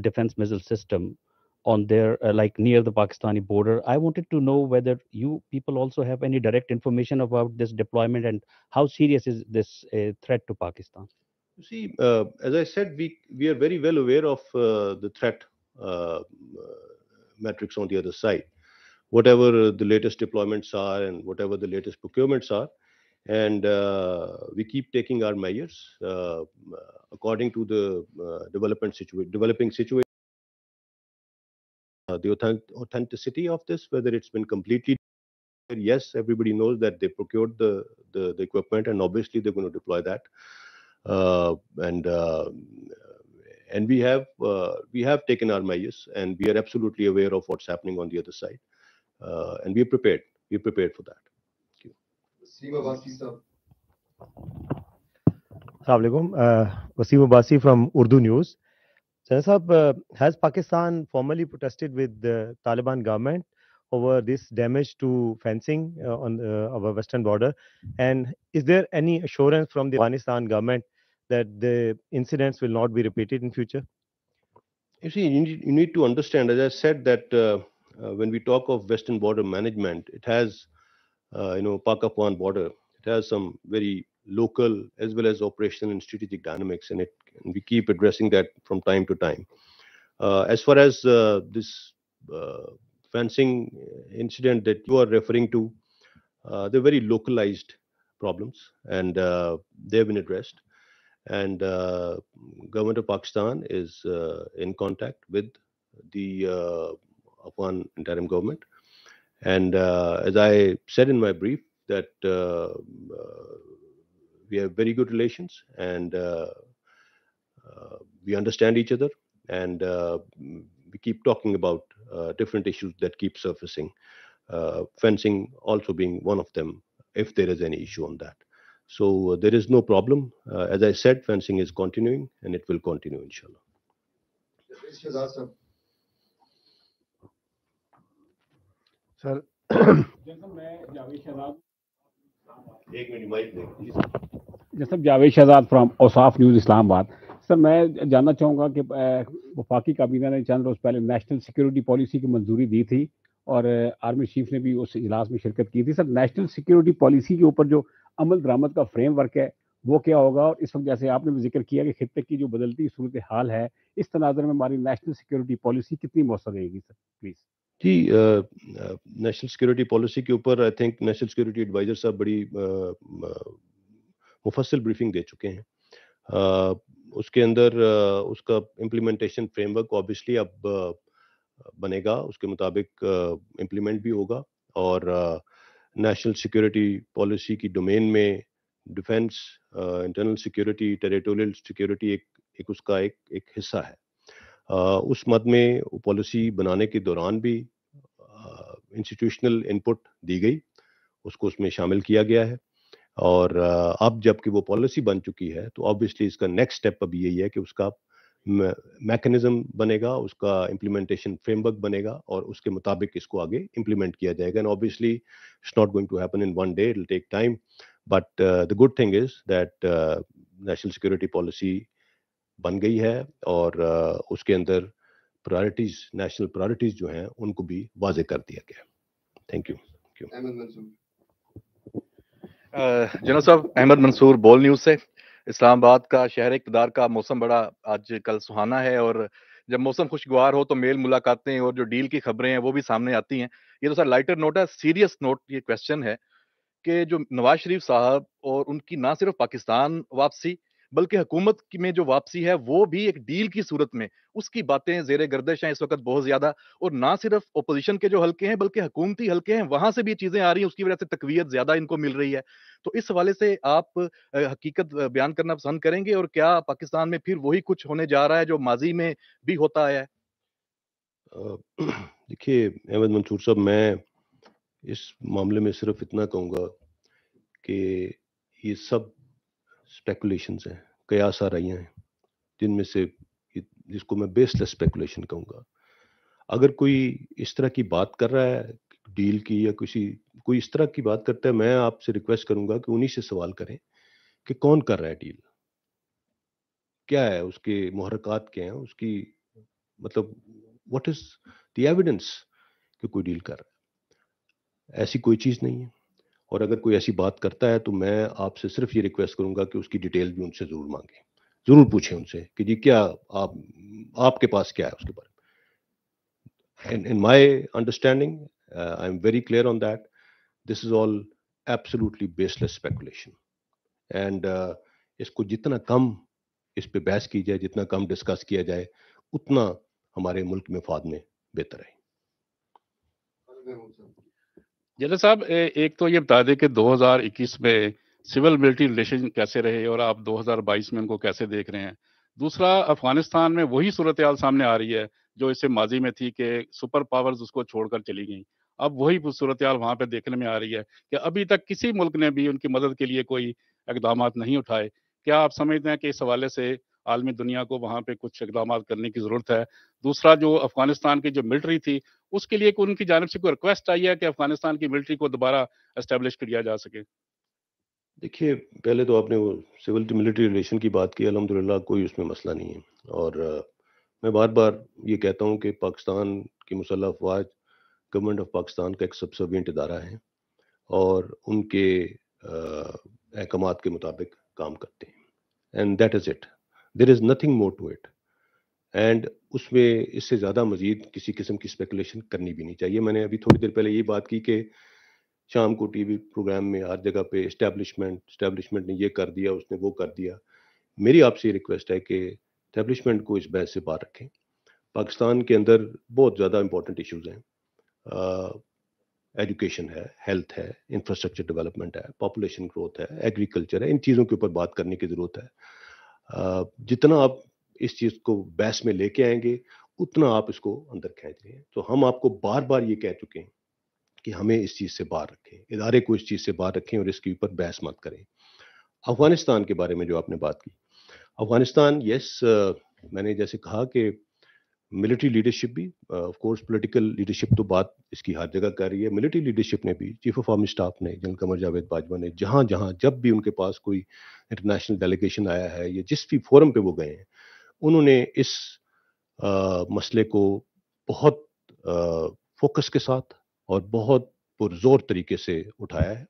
defense missile system on their uh, like near the pakistani border i wanted to know whether you people also have any direct information about this deployment and how serious is this uh, threat to pakistan you see uh, as i said we we are very well aware of uh, the threat uh, uh, metrics on the other side whatever the latest deployments are and whatever the latest procurements are and we keep taking our measures according to the development situation, developing situation uh, the authenticity of this, whether it's been completely yes, everybody knows that they procured the, the, the, equipment, and obviously they're going to deploy that. Uh, and uh, and we have uh, we have taken our measures, and we are absolutely aware of what's happening on the other side, uh, and we're prepared. We're prepared for that. Thank you. Assalamu alaikum. Wasim uh, Abbasi from Urdu News. Sana uh, has Pakistan formally protested with the Taliban government over this damage to fencing uh, on uh, our western border? And is there any assurance from the Afghanistan government that the incidents will not be repeated in future? You see, you need, you need to understand, as I said, that uh, uh, when we talk of western border management, it has, uh, you know, Pakistan border, it has some very local as well as operational and strategic dynamics, and, it, and we keep addressing that from time to time. Uh, as far as uh, this uh, fencing incident that you are referring to, uh, they're very localized problems, and uh, they've been addressed. And uh, government of Pakistan is in contact with the Afghan interim government. And as I said in my brief, that we have very good relations and uh, uh, we understand each other and uh, we keep talking about different issues that keep surfacing fencing also being one of them if there is any issue on that so there is no problem as i said fencing is continuing and it will continue inshallah एक minute mike जैसा Javed Shahzad from Ausaf news Islamabad sir मैं जानना चाहूँगा कि वफाकी काबीना ने चंद रोज़ पहले नेशनल सिक्योरिटी पॉलिसी की मंजूरी दी थी और आर्मी चीफ ने भी उस इजलास में शिरकत की थी सर नेशनल सिक्योरिटी पॉलिसी के ऊपर जो अमल दरामद का फ्रेमवर्क है वो क्या होगा और इस वक्त जैसे आपने भी जिक्र किया कि खत्े की जो बदलती सूरत हाल है इस तनाजर में हमारी नेशनल सिक्योरिटी पॉलिसी कितनी मौसर रहेगी सर प्लीज़ जी नेशनल सिक्योरिटी पॉलिसी के ऊपर I think national security adviser साहब बड़ी मुफसल ब्रीफिंग दे चुके हैं उसके अंदर उसका इम्प्लीमेंटेशन फ्रेमवर्क ऑब्वियसली अब बनेगा उसके मुताबिक इम्प्लीमेंट भी होगा और नेशनल सिक्योरिटी पॉलिसी की डोमेन में defence internal security territorial security एक एक उसका एक एक हिस्सा है आ, उस मद में पॉलिसी बनाने के दौरान भी इंस्टीट्यूशनल इनपुट दी गई उसको उसमें शामिल किया गया है और अब जबकि वो पॉलिसी बन चुकी है तो ऑब्वियसली इसका नेक्स्ट स्टेप अब यही है कि उसका मैकेनिज्म बनेगा उसका इम्प्लीमेंटेशन फ्रेमवर्क बनेगा और उसके मुताबिक इसको आगे इम्प्लीमेंट किया जाएगा and obviously it's not going to happen in one day it take time but the good thing is that national security policy बन गई है और uh, उसके अंदर प्रायोरिटीज नेशनल प्रायोरिटीज जो हैं उनको भी वाजे कर दिया गया थैंक यू थैंक यू जनाब साहब अहमद मंसूर बोल न्यूज से इस्लामाबाद का शहर इकदार का मौसम बड़ा आज कल सुहाना है और जब मौसम खुशगवार हो तो मेल मुलाकातें और जो डील की खबरें हैं वो भी सामने आती हैं ये तो सर लाइटर नोट है सीरियस नोट ये क्वेश्चन है कि जो नवाज शरीफ साहब और उनकी ना सिर्फ पाकिस्तान वापसी बल्कि हुकूमत में जो वापसी है वो भी एक डील की सूरत में उसकी बातें जेर गर्दिश हैं इस वक्त बहुत ज्यादा और ना सिर्फ ओपोजिशन के जो हल्के हैं बल्कि हुकूमती हल्के हैं वहां से भी चीजें आ रही हैं उसकी वजह से तकवीत ज्यादा इनको मिल रही है तो इस हवाले से आप हकीकत बयान करना पसंद करेंगे और क्या पाकिस्तान में फिर वही कुछ होने जा रहा है जो माजी में भी होता आया है देखिए अहमद मंसूर साहब मैं इस मामले में सिर्फ इतना कहूँगा कि ये सब स्पेकुलेशंस हैं कयास आ रही हैं जिनमें से जिसको मैं बेसलेस स्पेकुलेशन कहूँगा अगर कोई इस तरह की बात कर रहा है डील की या किसी कोई इस तरह की बात करता है मैं आपसे रिक्वेस्ट करूंगा कि उन्हीं से सवाल करें कि कौन कर रहा है डील क्या है उसके मुहरकत क्या हैं उसकी मतलब व्हाट इज द एविडेंस कि कोई डील कर रहा है ऐसी कोई चीज़ नहीं है और अगर कोई ऐसी बात करता है तो मैं आपसे सिर्फ ये रिक्वेस्ट करूंगा कि उसकी डिटेल भी उनसे ज़रूर मांगें ज़रूर पूछें उनसे कि जी क्या आप आपके पास क्या है उसके बारे में in my understanding I am very clear on that this is all absolutely baseless speculation and इसको जितना कम इस पर बहस की जाए जितना कम डिस्कस किया जाए उतना हमारे मुल्क में फाद में बेहतर है जनरल साहब एक तो ये बता दें कि 2021 में सिविल मिलिट्री रिलेशन कैसे रहे और आप 2022 में उनको कैसे देख रहे हैं दूसरा अफगानिस्तान में वही सूरत हाल सामने आ रही है जो इससे माजी में थी कि सुपर पावर्स उसको छोड़कर चली गई अब वही सूरत हाल वहाँ पर देखने में आ रही है कि अभी तक किसी मुल्क ने भी उनकी मदद के लिए कोई इकदाम नहीं उठाए क्या आप समझते हैं कि इस हवाले से आलमी दुनिया को वहाँ पे कुछ इकदाम करने की ज़रूरत है दूसरा जो अफगानिस्तान की जो मिलिट्री थी उसके लिए उनकी जानब से कोई रिक्वेस्ट आई है कि अफगानिस्तान की मिलिट्री को दोबारा इस्टेब्लिश किया जा सके देखिए पहले तो आपने वो सिविल टू मिलिट्री रिलेशन की बात की अलहमदिल्ला कोई उसमें मसला नहीं है और आ, मैं बार बार ये कहता हूँ कि पाकिस्तान की मुसल अफवाज गवर्नमेंट ऑफ पाकिस्तान का एक सबसर्वियंट इदारा है और उनके अहकाम के मुताबिक काम करते हैं and that is it there is nothing more to it and उसमें इससे ज़्यादा मजीद किसी किस्म की स्पेकुलेशन करनी भी नहीं चाहिए मैंने अभी थोड़ी देर पहले ये बात की कि शाम को टीवी प्रोग्राम में हर जगह पे इस्टेब्लिशमेंट इस्टेब्लिशमेंट ने ये कर दिया उसने वो कर दिया मेरी आपसे ये रिक्वेस्ट है कि इस्टेब्लिशमेंट को इस बहस से बाहर रखें पाकिस्तान के अंदर बहुत ज़्यादा इंपॉर्टेंट इशूज़ हैं एजुकेशन है हेल्थ है इंफ्रास्ट्रक्चर डेवलपमेंट है पॉपुलेशन ग्रोथ है एग्रीकल्चर है इन चीज़ों के ऊपर बात करने की ज़रूरत है जितना आप इस चीज़ को बहस में लेके आएंगे उतना आप इसको अंदर खेच रहे हैं तो हम आपको बार बार ये कह चुके हैं कि हमें इस चीज़ से बाहर रखें इदारे को इस चीज़ से बाहर रखें और इसके ऊपर बहस मत करें अफ़गानिस्तान के बारे में जो आपने बात की अफ़गानिस्तान यस मैंने जैसे कहा कि मिलिट्री लीडरशिप भी ऑफ कोर्स पॉलिटिकल लीडरशिप तो बात इसकी हर जगह कर रही है मिलिट्री लीडरशिप ने भी चीफ ऑफ आर्मी स्टाफ ने जनरल कमर जावेद बाजवा ने जहां जहाँ जब भी उनके पास कोई इंटरनेशनल डेलीगेशन आया है या जिस भी फोरम पे वो गए हैं उन्होंने इस आ, मसले को बहुत फोकस के साथ और बहुत पुरजोर तरीके से उठाया है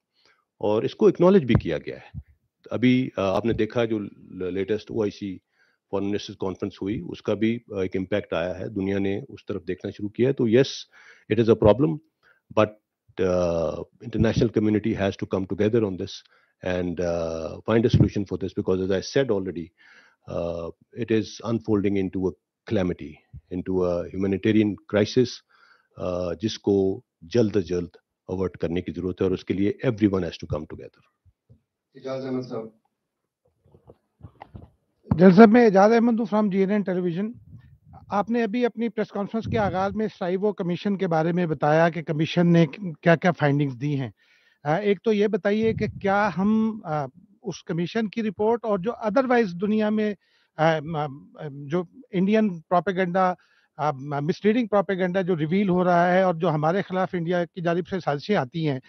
और इसको एक्नॉलेज भी किया गया है अभी आपने देखा जो latest O I C foreign ministers conference हुई उसका भी एक इम्पैक्ट आया है दुनिया ने उस तरफ देखना शुरू किया है तो yes it is a problem but international community has to come together on this and find a solution for this because as I said already uh, it is unfolding into a calamity, into a humanitarian crisis जिसको जल्द जल्द jald avert karne ki zarurat hai aur uske liye everyone has to come together. जल साहब मैं एजाज अहमद हूँ from G N television आपने अभी अपनी प्रेस कॉन्फ्रेंस के आगाज में साइबो कमीशन के बारे में बताया कि कमीशन ने क्या क्या फाइंडिंग्स दी हैं एक तो ये बताइए कि क्या हम उस कमीशन की रिपोर्ट और जो अदरवाइज दुनिया में जो इंडियन प्रोपेगेंडा मिसलीडिंग प्रोपेगेंडा जो रिवील हो रहा है और जो हमारे खिलाफ इंडिया की जानब से साजिशें आती हैं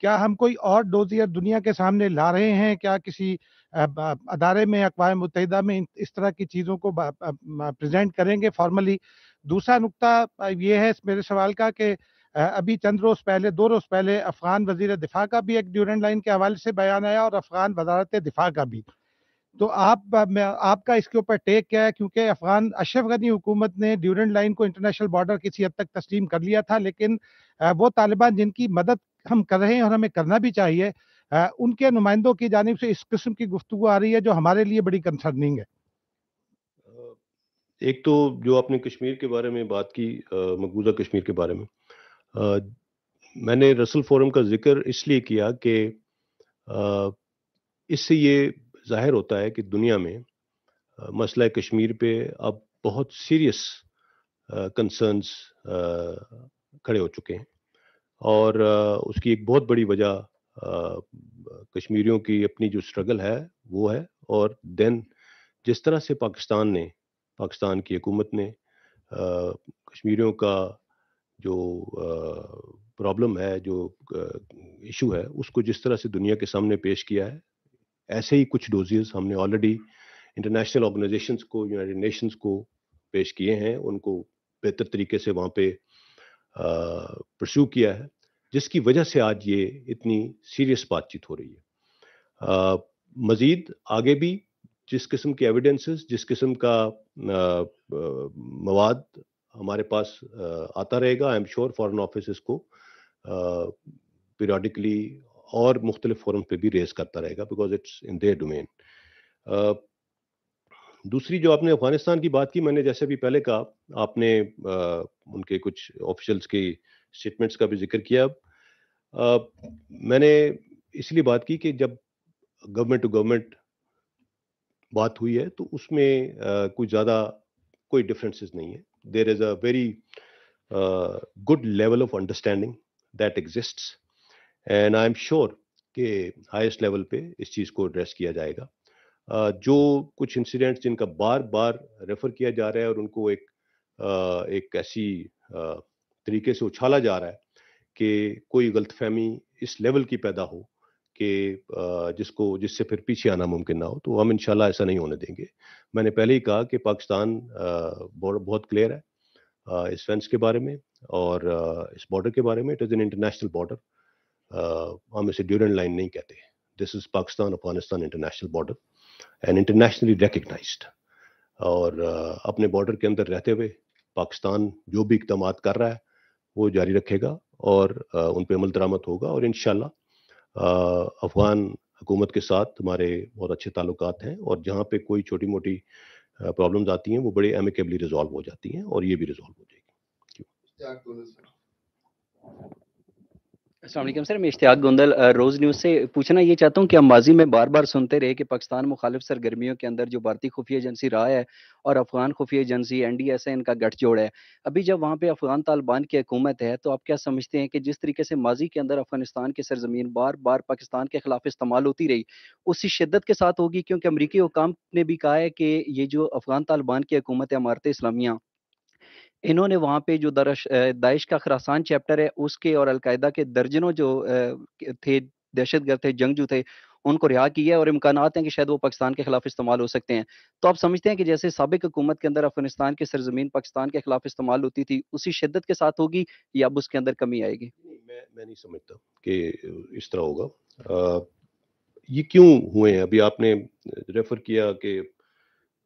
क्या हम कोई और डोजियर दुनिया के सामने ला रहे हैं क्या किसी अदारे में अकवा मुतहदा में इस तरह की चीज़ों को प्रेजेंट करेंगे फॉर्मली दूसरा नुकता ये है मेरे सवाल का कि अभी चंद रोज पहले दो रोज पहले अफगान वजीर दिफा का भी एक ड्यूरेंट लाइन के हवाले से बयान आया और अफगान वजारत दिफा का भी तो आप आपका इसके ऊपर टेक क्या है क्योंकि अफगान अशरफ गनी हुकूमत ने ड्यूरेंट लाइन को इंटरनेशनल बॉर्डर किसी हद तक तस्लीम कर लिया था लेकिन वो तालिबान जिनकी मदद हम कर रहे हैं और हमें करना भी चाहिए उनके नुमाइंदों की जानब से इस किस्म की गुफ्तु आ रही है जो हमारे लिए बड़ी कंसर्निंग है एक तो जो आपने कश्मीर के बारे में बात की मकबूजा कश्मीर के बारे में मैंने रसल फोरम का जिक्र इसलिए किया कि इससे ये जाहिर होता है कि दुनिया में मसला कश्मीर पे अब बहुत सीरियस कंसर्न्स खड़े हो चुके हैं और उसकी एक बहुत बड़ी वजह कश्मीरियों की अपनी जो स्ट्रगल है वो है और देन जिस तरह से पाकिस्तान ने पाकिस्तान की हुकूमत ने कश्मीरियों का जो प्रॉब्लम है जो इशू है उसको जिस तरह से दुनिया के सामने पेश किया है ऐसे ही कुछ डोजेज़ हमने ऑलरेडी इंटरनेशनल ऑर्गेनाइजेशन को यूनाइटेड नेशंस को पेश किए हैं उनको बेहतर तरीके से वहाँ पे प्रस्यू किया है जिसकी वजह से आज ये इतनी सीरियस बातचीत हो रही है मजीद आगे भी जिस किस्म के एविडेंसेस जिस किस्म का मवाद हमारे पास आता रहेगा I am sure foreign office इसको पीरियडिकली और मुख्तलिफ फोरम पे भी रेस करता रहेगा because it's in their domain दूसरी जो आपने अफगानिस्तान की बात की मैंने जैसे भी पहले कहा आपने आ, उनके कुछ ऑफिशल्स की स्टेटमेंट्स का भी जिक्र किया आ, मैंने इसलिए बात की कि जब गवर्नमेंट टू गवर्नमेंट बात हुई है तो उसमें आ, कुछ ज़्यादा कोई डिफरेंसेस नहीं है there is a very uh, good level of understanding that exists and I am sure कि हाईएस्ट लेवल पे इस चीज़ को एड्रेस किया जाएगा uh, जो कुछ इंसिडेंट्स जिनका बार बार रेफर किया जा रहा है और उनको एक uh, एक ऐसी uh, तरीके से उछाला जा रहा है कि कोई गलतफहमी इस लेवल की पैदा हो कि जिसको जिससे फिर पीछे आना मुमकिन ना हो तो हम इनशाला ऐसा नहीं होने देंगे मैंने पहले ही कहा कि पाकिस्तान बहुत क्लियर है इस फेंस के बारे में और इस बॉर्डर के बारे में it is an international border हम इसे ड्यूरेंट लाइन नहीं कहते this is Pakistan Afghanistan international border and internationally recognise और अपने बॉर्डर के अंदर रहते हुए पाकिस्तान जो भी इकदाम कर रहा है वो जारी रखेगा और उन पर अमल दरामद होगा और इन अफ़गान हुकूमत के साथ हमारे बहुत अच्छे ताल्लुक हैं और जहाँ पे कोई छोटी मोटी प्रॉब्लम्स आती हैं वो बड़े एमिकेबली रिजॉल्व हो जाती हैं और ये भी रिजॉल्व हो जाएगी असलम सर मैं इश्तिया गोंदल रोज़ न्यूज़ से पूछना ये चाहता हूँ कि हम माजी में बार बार सुनते रहे कि पाकिस्तान मुखालिफ सरगर्मियों के अंदर जो भारतीय खुफिया एजेंसी रहा है और अफगान खुफिया एजेंसी एन डी एस है इनका गठजोड़ है अभी जब वहाँ पे अफगान तालिबान की हकूमत है तो आप क्या समझते हैं कि जिस तरीके से माजी के अंदर अफगानिस्तान की सरजमीन बार बार पाकिस्तान के खिलाफ इस्तेमाल होती रही उसी शिद्दत के साथ होगी क्योंकि अमरीकी हुकाम ने भी कहा है कि ये जो अफगान तालिबान की हकूमत है अमारत इस्लामिया इन्होंने वहाँ पे जो दरश दाइश का खरासान चैप्टर है उसके और अलकायदा के दर्जनों जो थे दहशत गर्द थे जंगजू थे उनको रिहा किया और इम्कान हैं कि शायद वो पाकिस्तान के खिलाफ इस्तेमाल हो सकते हैं तो आप समझते हैं कि जैसे सबक हुकूमत के अंदर अफगानिस्तान की सरजमीन पाकिस्तान के खिलाफ इस्तेमाल होती थी उसी शिद्दत के साथ होगी या अब उसके अंदर कमी आएगी मैं मैं नहीं समझता कि इस तरह होगा आ, ये क्यों हुए हैं अभी आपने रेफर किया कि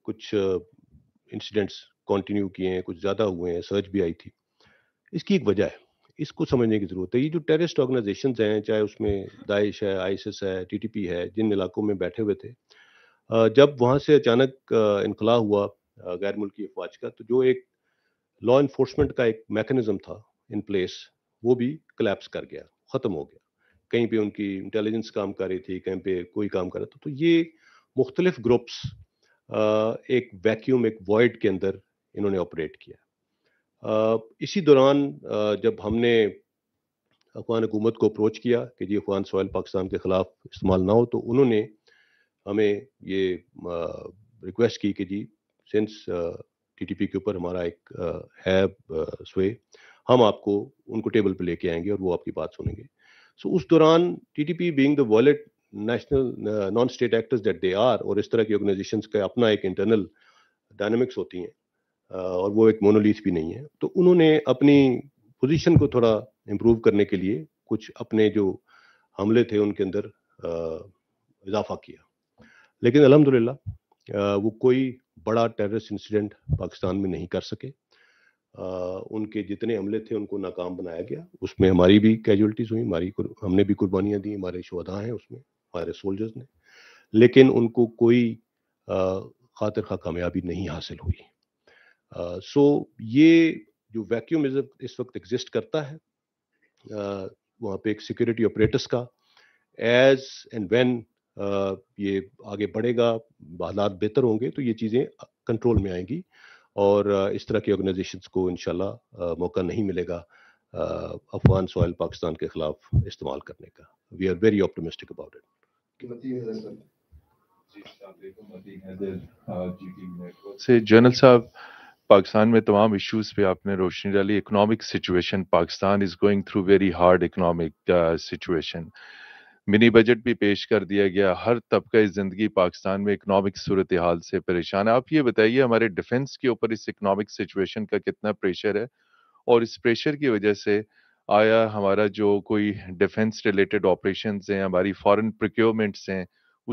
कुछ इंसिडेंट्स कंटिन्यू किए हैं कुछ ज़्यादा हुए हैं सर्च भी आई थी इसकी एक वजह है इसको समझने की ज़रूरत है ये जो टेररिस्ट ऑर्गेनाइजेशन हैं चाहे उसमें दाइश है आईएसएस है टीटीपी है जिन इलाकों में बैठे हुए थे जब वहाँ से अचानक इनखला हुआ गैर मुल्की अफवाज का तो जो एक लॉ इन्फोर्समेंट का एक मैकेनिज़म था इन प्लेस वो भी कलेप्स कर गया ख़त्म हो गया कहीं पे उनकी इंटेलिजेंस काम कर रही थी कहीं पे कोई काम कर रहा था तो ये मुख्तलिफ ग्रुप्स एक वैक्यूम एक वॉइड के अंदर इन्होंने ऑपरेट किया इसी दौरान जब हमने अफगान हुकूमत को अप्रोच किया कि जी अफगान सोयल पाकिस्तान के ख़िलाफ़ इस्तेमाल ना हो तो उन्होंने हमें ये रिक्वेस्ट की कि जी सिंस टीटीपी के ऊपर हमारा एक है स्वे हम आपको उनको टेबल पे लेके आएंगे और वो आपकी बात सुनेंगे सो so, उस दौरान TTP being the violent national non state actors that they are और इस तरह की ऑर्गेनाइजेशन का अपना एक इंटरनल डायनेमिक्स होती हैं और वो एक मोनोलिथ भी नहीं है तो उन्होंने अपनी पोजीशन को थोड़ा इम्प्रूव करने के लिए कुछ अपने जो हमले थे उनके अंदर इजाफा किया लेकिन अलहमदिल्ला वो कोई बड़ा टेररिस्ट इंसिडेंट पाकिस्तान में नहीं कर सके आ, उनके जितने हमले थे उनको नाकाम बनाया गया उसमें हमारी भी कैजुअलिटीज़ हुई हमारी हमने भी कुर्बानियाँ दी हमारे शोधा हैं उसमें हमारे सोल्जर्स ने लेकिन उनको कोई खातर खा कामयाबी नहीं हासिल हुई सो ये जो वैक्यूम इस वक्त एग्जिस्ट करता है वहाँ पे एक सिक्योरिटी ऑपरेटर्स का एज एंड वेन ये आगे बढ़ेगा हालात बेहतर होंगे तो ये चीज़ें कंट्रोल में आएंगी और इस तरह की ऑर्गेनाइजेशन को इनशाला मौका नहीं मिलेगा अफगान सॉयल पाकिस्तान के खिलाफ इस्तेमाल करने का we are very optimistic about it जी हाँ, जनरल साहब पाकिस्तान में तमाम इश्यूज पे आपने रोशनी डाली economic situation Pakistan is going through very hard economic situation mini budget भी पेश कर दिया गया हर तबका ज़िंदगी पाकिस्तान में इकनॉमिक सूरत हाल से परेशान है आप ये बताइए हमारे डिफेंस के ऊपर इस इकोनॉमिक सिचुएशन का कितना प्रेशर है और इस प्रेशर की वजह से आया हमारा जो कोई डिफेंस रिलेटेड ऑपरेशन हैं हमारी फॉरेन प्रिक्योरमेंट्स हैं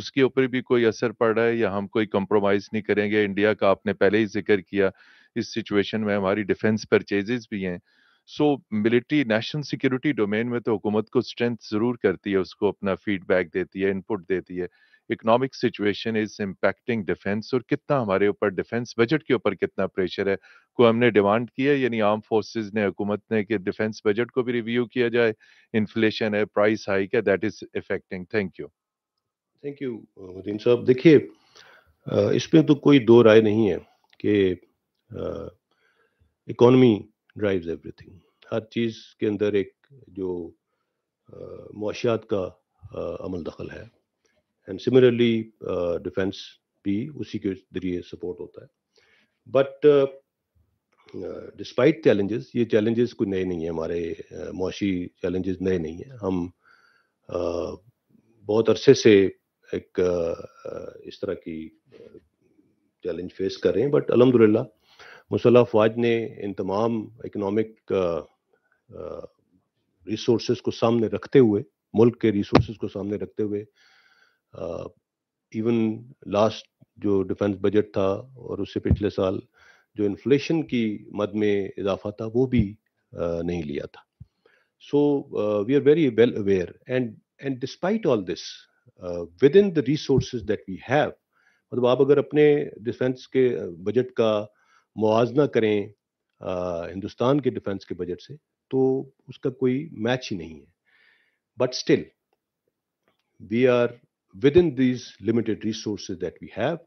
उसके ऊपर भी कोई असर पड़ रहा है या हम कोई कंप्रोमाइज़ नहीं करेंगे इंडिया का आपने पहले ही जिक्र किया इस सिचुएशन में हमारी डिफेंस परचेजेस भी हैं so military national security domain में तो हुकूमत को स्ट्रेंथ ज़रूर करती है उसको अपना फीडबैक देती है इनपुट देती है economic situation is impacting defence और कितना हमारे ऊपर डिफेंस बजट के ऊपर कितना प्रेशर है को हमने डिमांड किया यानी आर्म फोर्सेज ने हुकूमत ने कि डिफेंस बजट को भी रिव्यू किया जाए इन्फ्लेशन है प्राइस हाइक है that is affecting thank you thank you साहब देखिए इसमें तो कोई दो राय नहीं है कि इकोनमी ड्राइव्स एवरीथिंग हर चीज़ के अंदर एक जो uh, मुआशियात का uh, अमल दखल है एंड सिमिलरली डिफेंस भी उसी के जरिए सपोर्ट होता है बट डिस्पाइट चैलेंजेस ये चैलेंजेस कोई नए नहीं है हमारे uh, मुआशी चैलेंजेस नए नहीं हैं हम बहुत अरसे से एक इस तरह की चैलेंज फेस कर रहे हैं बट अलहमदिल्ला मुसल्ह फौज ने इन तमाम इकनॉमिक रिसोर्स uh, uh, को सामने रखते हुए मुल्क के रिसोर्स को सामने रखते हुए इवन uh, लास्ट जो डिफेंस बजट था और उससे पिछले साल जो इन्फ्लेशन की मद में इजाफा था वो भी आ, नहीं लिया था so we are very well aware and and despite all this within the resource that we have मतलब आप अगर अपने डिफेंस के बजट का मुजना करें आ, हिंदुस्तान के डिफेंस के बजट से तो उसका कोई मैच ही नहीं है but still we are within these limited resources that we have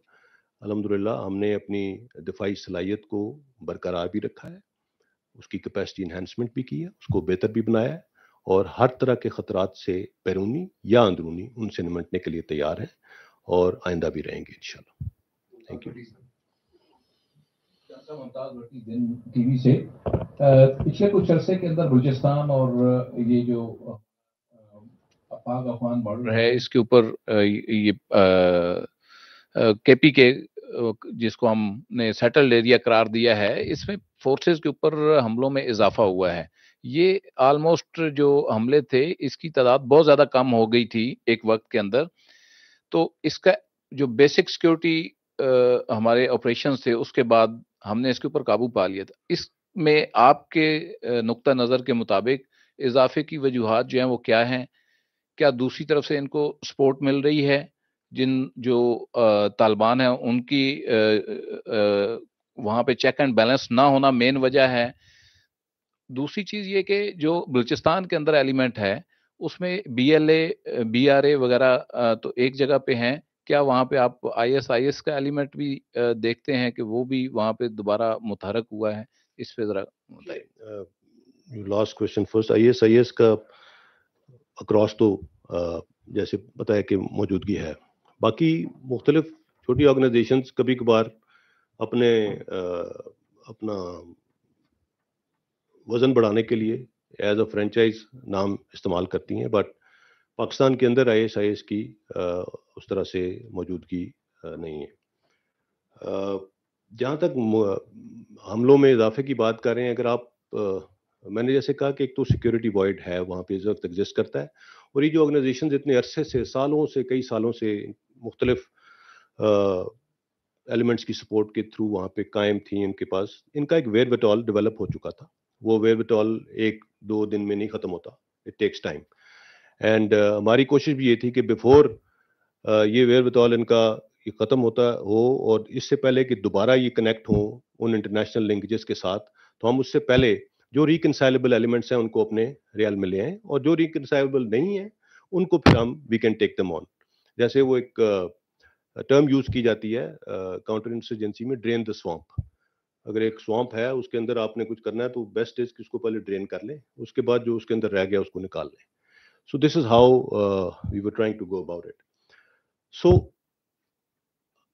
अलहमदिल्ला हमने अपनी दिफाई सलाहियत को बरकरार भी रखा है उसकी कैपेसिटी इन्हेंसमेंट भी की है उसको बेहतर भी बनाया है और हर तरह के ख़तरात से बैरूनी या अंदरूनी उनसे निमटने के लिए तैयार हैं और आइंदा भी रहेंगे इन थैंक यू टीवी से पिछले कुछ अरसे के अंदर बलूचिस्तान और ये जो पाक अफगान बॉर्डर है इसके ऊपर ये केपी के जिसको हमने सेटल्ड एरिया करार दिया है इसमें फोर्सेस के ऊपर हमलों में इजाफा हुआ है ये ऑलमोस्ट जो हमले थे इसकी तादाद बहुत ज़्यादा कम हो गई थी एक वक्त के अंदर तो इसका जो बेसिक सिक्योरिटी हमारे ऑपरेशन थे उसके बाद हमने इसके ऊपर काबू पा लिया था इसमें आपके नुक़ नज़र के मुताबिक इजाफे की वजूहत जो हैं वो क्या हैं क्या दूसरी तरफ से इनको सपोर्ट मिल रही है जिन जो तालिबान हैं उनकी वहाँ पे चेक एंड बैलेंस ना होना मेन वजह है दूसरी चीज़ ये कि जो बलूचिस्तान के अंदर एलिमेंट है उसमें B L A B R A वगैरह तो एक जगह पे हैं क्या वहाँ पे आप आई एस का एलिमेंट भी देखते हैं कि वो भी वहाँ पे दोबारा मुतहरक हुआ है इस पे जरा लास्ट क्वेश्चन फर्स्ट एस का अक्रॉस तो जैसे बताया कि मौजूदगी है बाकी मुख्तलिफ छोटी ऑर्गेनाइजेशन कभी कभार अपने अपना वज़न बढ़ाने के लिए एज अ फ्रेंचाइज नाम इस्तेमाल करती हैं बट पाकिस्तान के अंदर आई एस की उस तरह से मौजूदगी नहीं है जहाँ तक हमलों में इजाफे की बात कर रहे हैं अगर आप मैंने जैसे कहा कि एक तो सिक्योरिटी वॉइड है वहाँ पे इस वक्त एग्जिस्ट करता है और ये जो ऑर्गेनाइजेशन इतने अरसे से सालों से कई सालों से मुख्तलिफ एलिमेंट्स की सपोर्ट के थ्रू वहाँ पे कायम थी इनके पास इनका एक वेयर बटॉल डेवलप हो चुका था वो वेयर बटॉल एक दो दिन में नहीं ख़त्म होता it takes time and uh, हमारी कोशिश भी ये थी कि बिफोर uh, ये वेयर विथॉल इनका ये ख़त्म होता हो और इससे पहले कि दोबारा ये कनेक्ट हो उन इंटरनेशनल लिंकेजेस के साथ तो हम उससे पहले जो रिकनसाइलेबल एलिमेंट्स हैं उनको अपने रियल में ले आए और जो रिकनसाइलेबल नहीं है उनको फिर हम we can take them on जैसे वो एक टर्म uh, यूज़ की जाती है काउंटर इंसर्जेंसी में ड्रेन द स्वाम्प अगर एक स्वाम्प है उसके अंदर आपने कुछ करना है तो बेस्ट इज कि उसको पहले ड्रेन कर लें उसके बाद जो उसके अंदर रह गया उसको निकाल लें So this is how uh, we were trying to go about it. So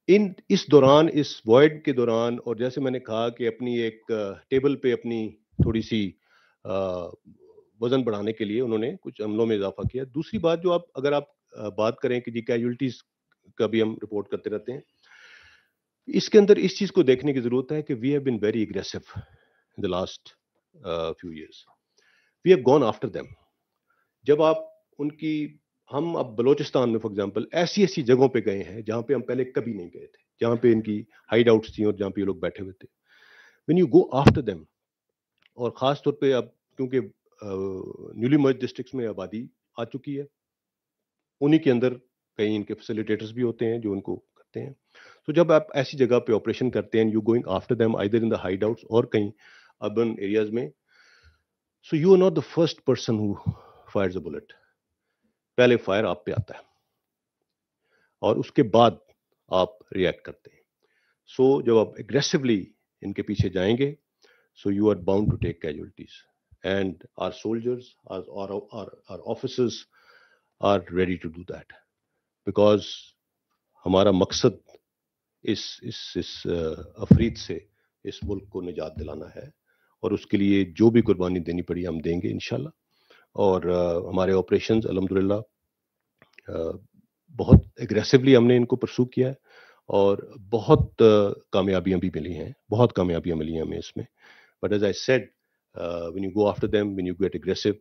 इन इस दौरान इस वॉयड के दौरान और जैसे मैंने कहा कि अपनी एक टेबल uh, पे अपनी थोड़ी सी uh, वज़न बढ़ाने के लिए उन्होंने कुछ अमलों में इजाफा किया दूसरी बात जो आप अगर आप uh, बात करें कि जी कैजुअलिटीज़ का भी हम रिपोर्ट करते रहते हैं इसके अंदर इस चीज़ को देखने की ज़रूरत है कि we have been very aggressive the last few years we have gone after them जब आप उनकी हम अब बलोचिस्तान में फॉर एग्जांपल ऐसी ऐसी जगहों पे गए हैं जहाँ पे हम पहले कभी नहीं गए थे जहाँ पे इनकी हाइड आउट्स थी और जहाँ पे ये लोग बैठे हुए थे when you go after them और ख़ास तौर पे अब क्योंकि न्यूली मर्ज डिस्ट्रिक्ट में आबादी आ चुकी है उन्हीं के अंदर कई इनके फैसिलिटेटर्स भी होते हैं जो उनको करते हैं तो जब आप ऐसी जगह पे ऑपरेशन करते हैं you going after them either in the hide outs और कहीं अर्बन एरियाज में so you are not the first person who fire a bullet पहले फायर आप पे आता है और उसके बाद आप रिएक्ट करते हैं सो so, जब आप एग्रेसिवली इनके पीछे जाएंगे so you are bound to take casualties and our soldiers our officers are ready to do that because हमारा मकसद इस इस इस अफरीद से इस मुल्क को निजात दिलाना है और उसके लिए जो भी कुर्बानी देनी पड़ी हम देंगे इनशाला और हमारे ऑपरेशन अलहमदिल्ला बहुत एग्रेसिवली हमने इनको परसू किया है और बहुत कामयाबियाँ भी मिली हैं बहुत कामयाबियाँ मिली हैं हमें इसमें but as I said when you go after them when you get aggressive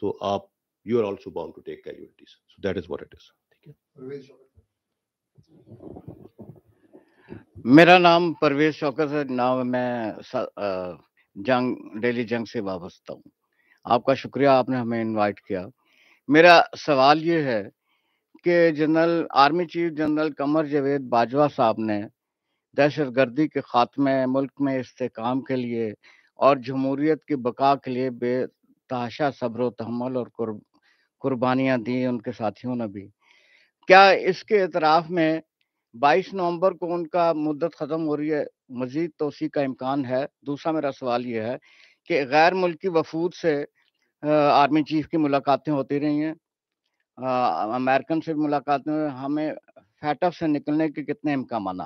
तो आप you are also bound to take casualties so that is what it is ठीक है मेरा नाम परवेज शौकत है नाम मैं जंग डेली जंग से वाबस्ता हूँ आपका शुक्रिया आपने हमें इनवाइट किया मेरा सवाल ये है कि general army chief general Qamar Javed Bajwa साहब ने दहशत गर्दी के खात्मे मुल्क में इस्तेकाम के लिए और जमहूरीत की बका के लिए बेतहाशा सब्र तहमल और कुर्ब, कुर्बानियाँ दी उनके साथियों ने भी क्या इसके एतराफ़ में 22 नवंबर को उनका मुद्दत ख़त्म हो रही है मज़ीद तोसी का इम्कान है दूसरा मेरा सवाल यह है कि गैर मुल्की वफूद से आर्मी चीफ की मुलाकातें होती रही हैं अमेरिकन से मुलाकातें हमें फैटअप से निकलने के कितने इम्कान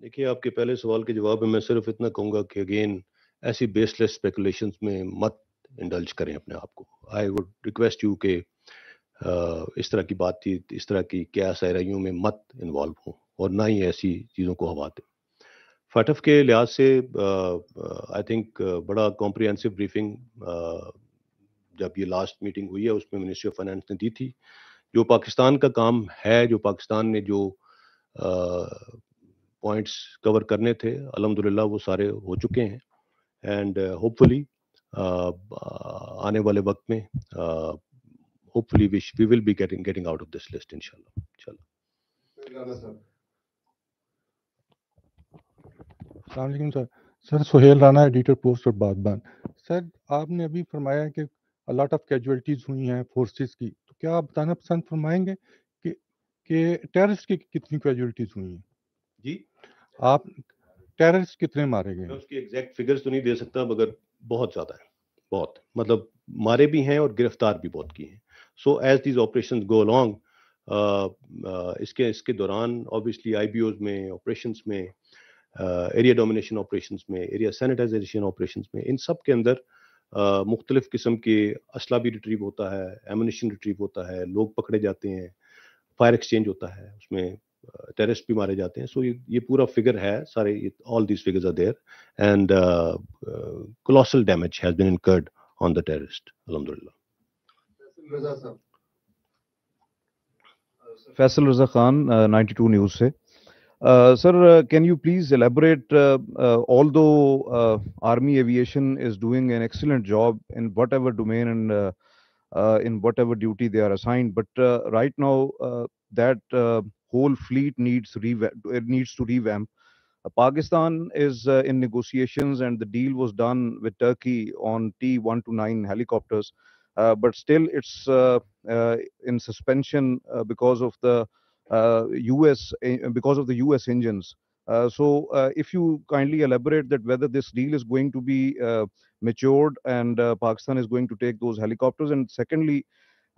देखिए आपके पहले सवाल के जवाब में मैं सिर्फ इतना कहूँगा कि अगेन ऐसी बेसलेस स्पेकुलेशन में मत इंडल्ज करें अपने आप को आई वुड रिक्वेस्ट यू के इस तरह की बातचीत इस तरह की क्या सहराइयों में मत इन्वॉल्व हो और ना ही ऐसी चीज़ों को हवा दें फटफ के लिहाज से आई थिंक बड़ा कॉम्प्रिहेंसिव ब्रीफिंग जब ये लास्ट मीटिंग हुई है उसमें मिनिस्ट्री ऑफ फाइनेंस ने दी थी जो पाकिस्तान का काम है जो पाकिस्तान ने जो पॉइंट्स कवर करने थे अलहमदिल्ला वो सारे हो चुके हैं एंड होपफुली आने वाले वक्त में hopefully wish we will be getting getting out of this list इंशाल्लाह इंशाल्लाह अलैक्म sir sir Suhail Rana editor post और बागबान सर आपने अभी फरमाया कि अलाट ऑफ कैजुअलिटीज़ हुई हैं फोर्सेस की तो क्या आप बताना पसंद फरमाएंगे कि कि टेररिस्ट की कितनी कैजुअलिटीज़ हुई हैं जी आप टेररिस्ट कितने मारे गए उसकी एग्जैक्ट फिगर्स तो नहीं दे सकता मगर बहुत ज़्यादा है बहुत मतलब मारे भी हैं और गिरफ्तार भी बहुत किए हैं so as these operation go along इसके इसके दौरान ऑब्वियसली आई में ऑपरेशन में एरिया डोमिनेशन ऑपरेशन में एरिया सैनिटाइजेशन ऑपरेशन में इन सब के अंदर uh, मुख्तलिफ़ किस्म के असला भी रिट्रीव होता है एमुनेशन रिट्रीव होता है लोग पकड़े जाते हैं फायर एक्सचेंज होता है उसमें टेरिस्ट uh, भी मारे जाते हैं सो ये ये पूरा फिगर है सारे all this figures are there and colossal damage has been incurred on the terrorist अल्हम्दुलिल्लाह फैसल रजा खान 92 uh, न्यूज़ से Uh, sir, uh, can you please elaborate? Uh, although Army Aviation is doing an excellent job in whatever domain and in whatever duty they are assigned, but right now that whole fleet needs it needs to revamp. Pakistan is uh, in negotiations, and the deal was done with Turkey on T129 helicopters, uh, but still it's uh, in suspension because of the US uh, eh, because of the US engines. Uh, so, uh, if you kindly elaborate that whether this deal is going to be matured and Pakistan is going to take those helicopters, and secondly,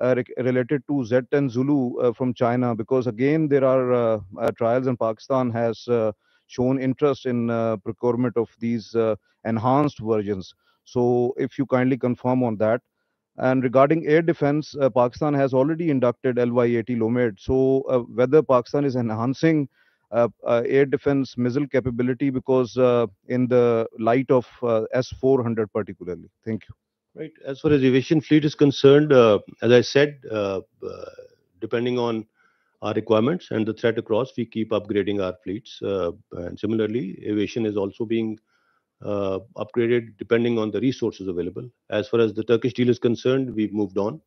related to Z10 Zulu from China because again there are trials and Pakistan has shown interest in procurement of these enhanced versions. So if you kindly confirm on that. And regarding air defense, uh, Pakistan has already inducted LY-80 Lomet. So uh, whether Pakistan is enhancing uh, uh air defense missile capability because uh, in the light of uh, S-400 particularly. Thank you. Right. As far as aviation fleet is concerned, as I said, depending on our requirements and the threat across, we keep upgrading our fleets. and similarly, aviation is also being uh, upgraded depending on the resources available. As far as the Turkish deal is concerned, we've moved on.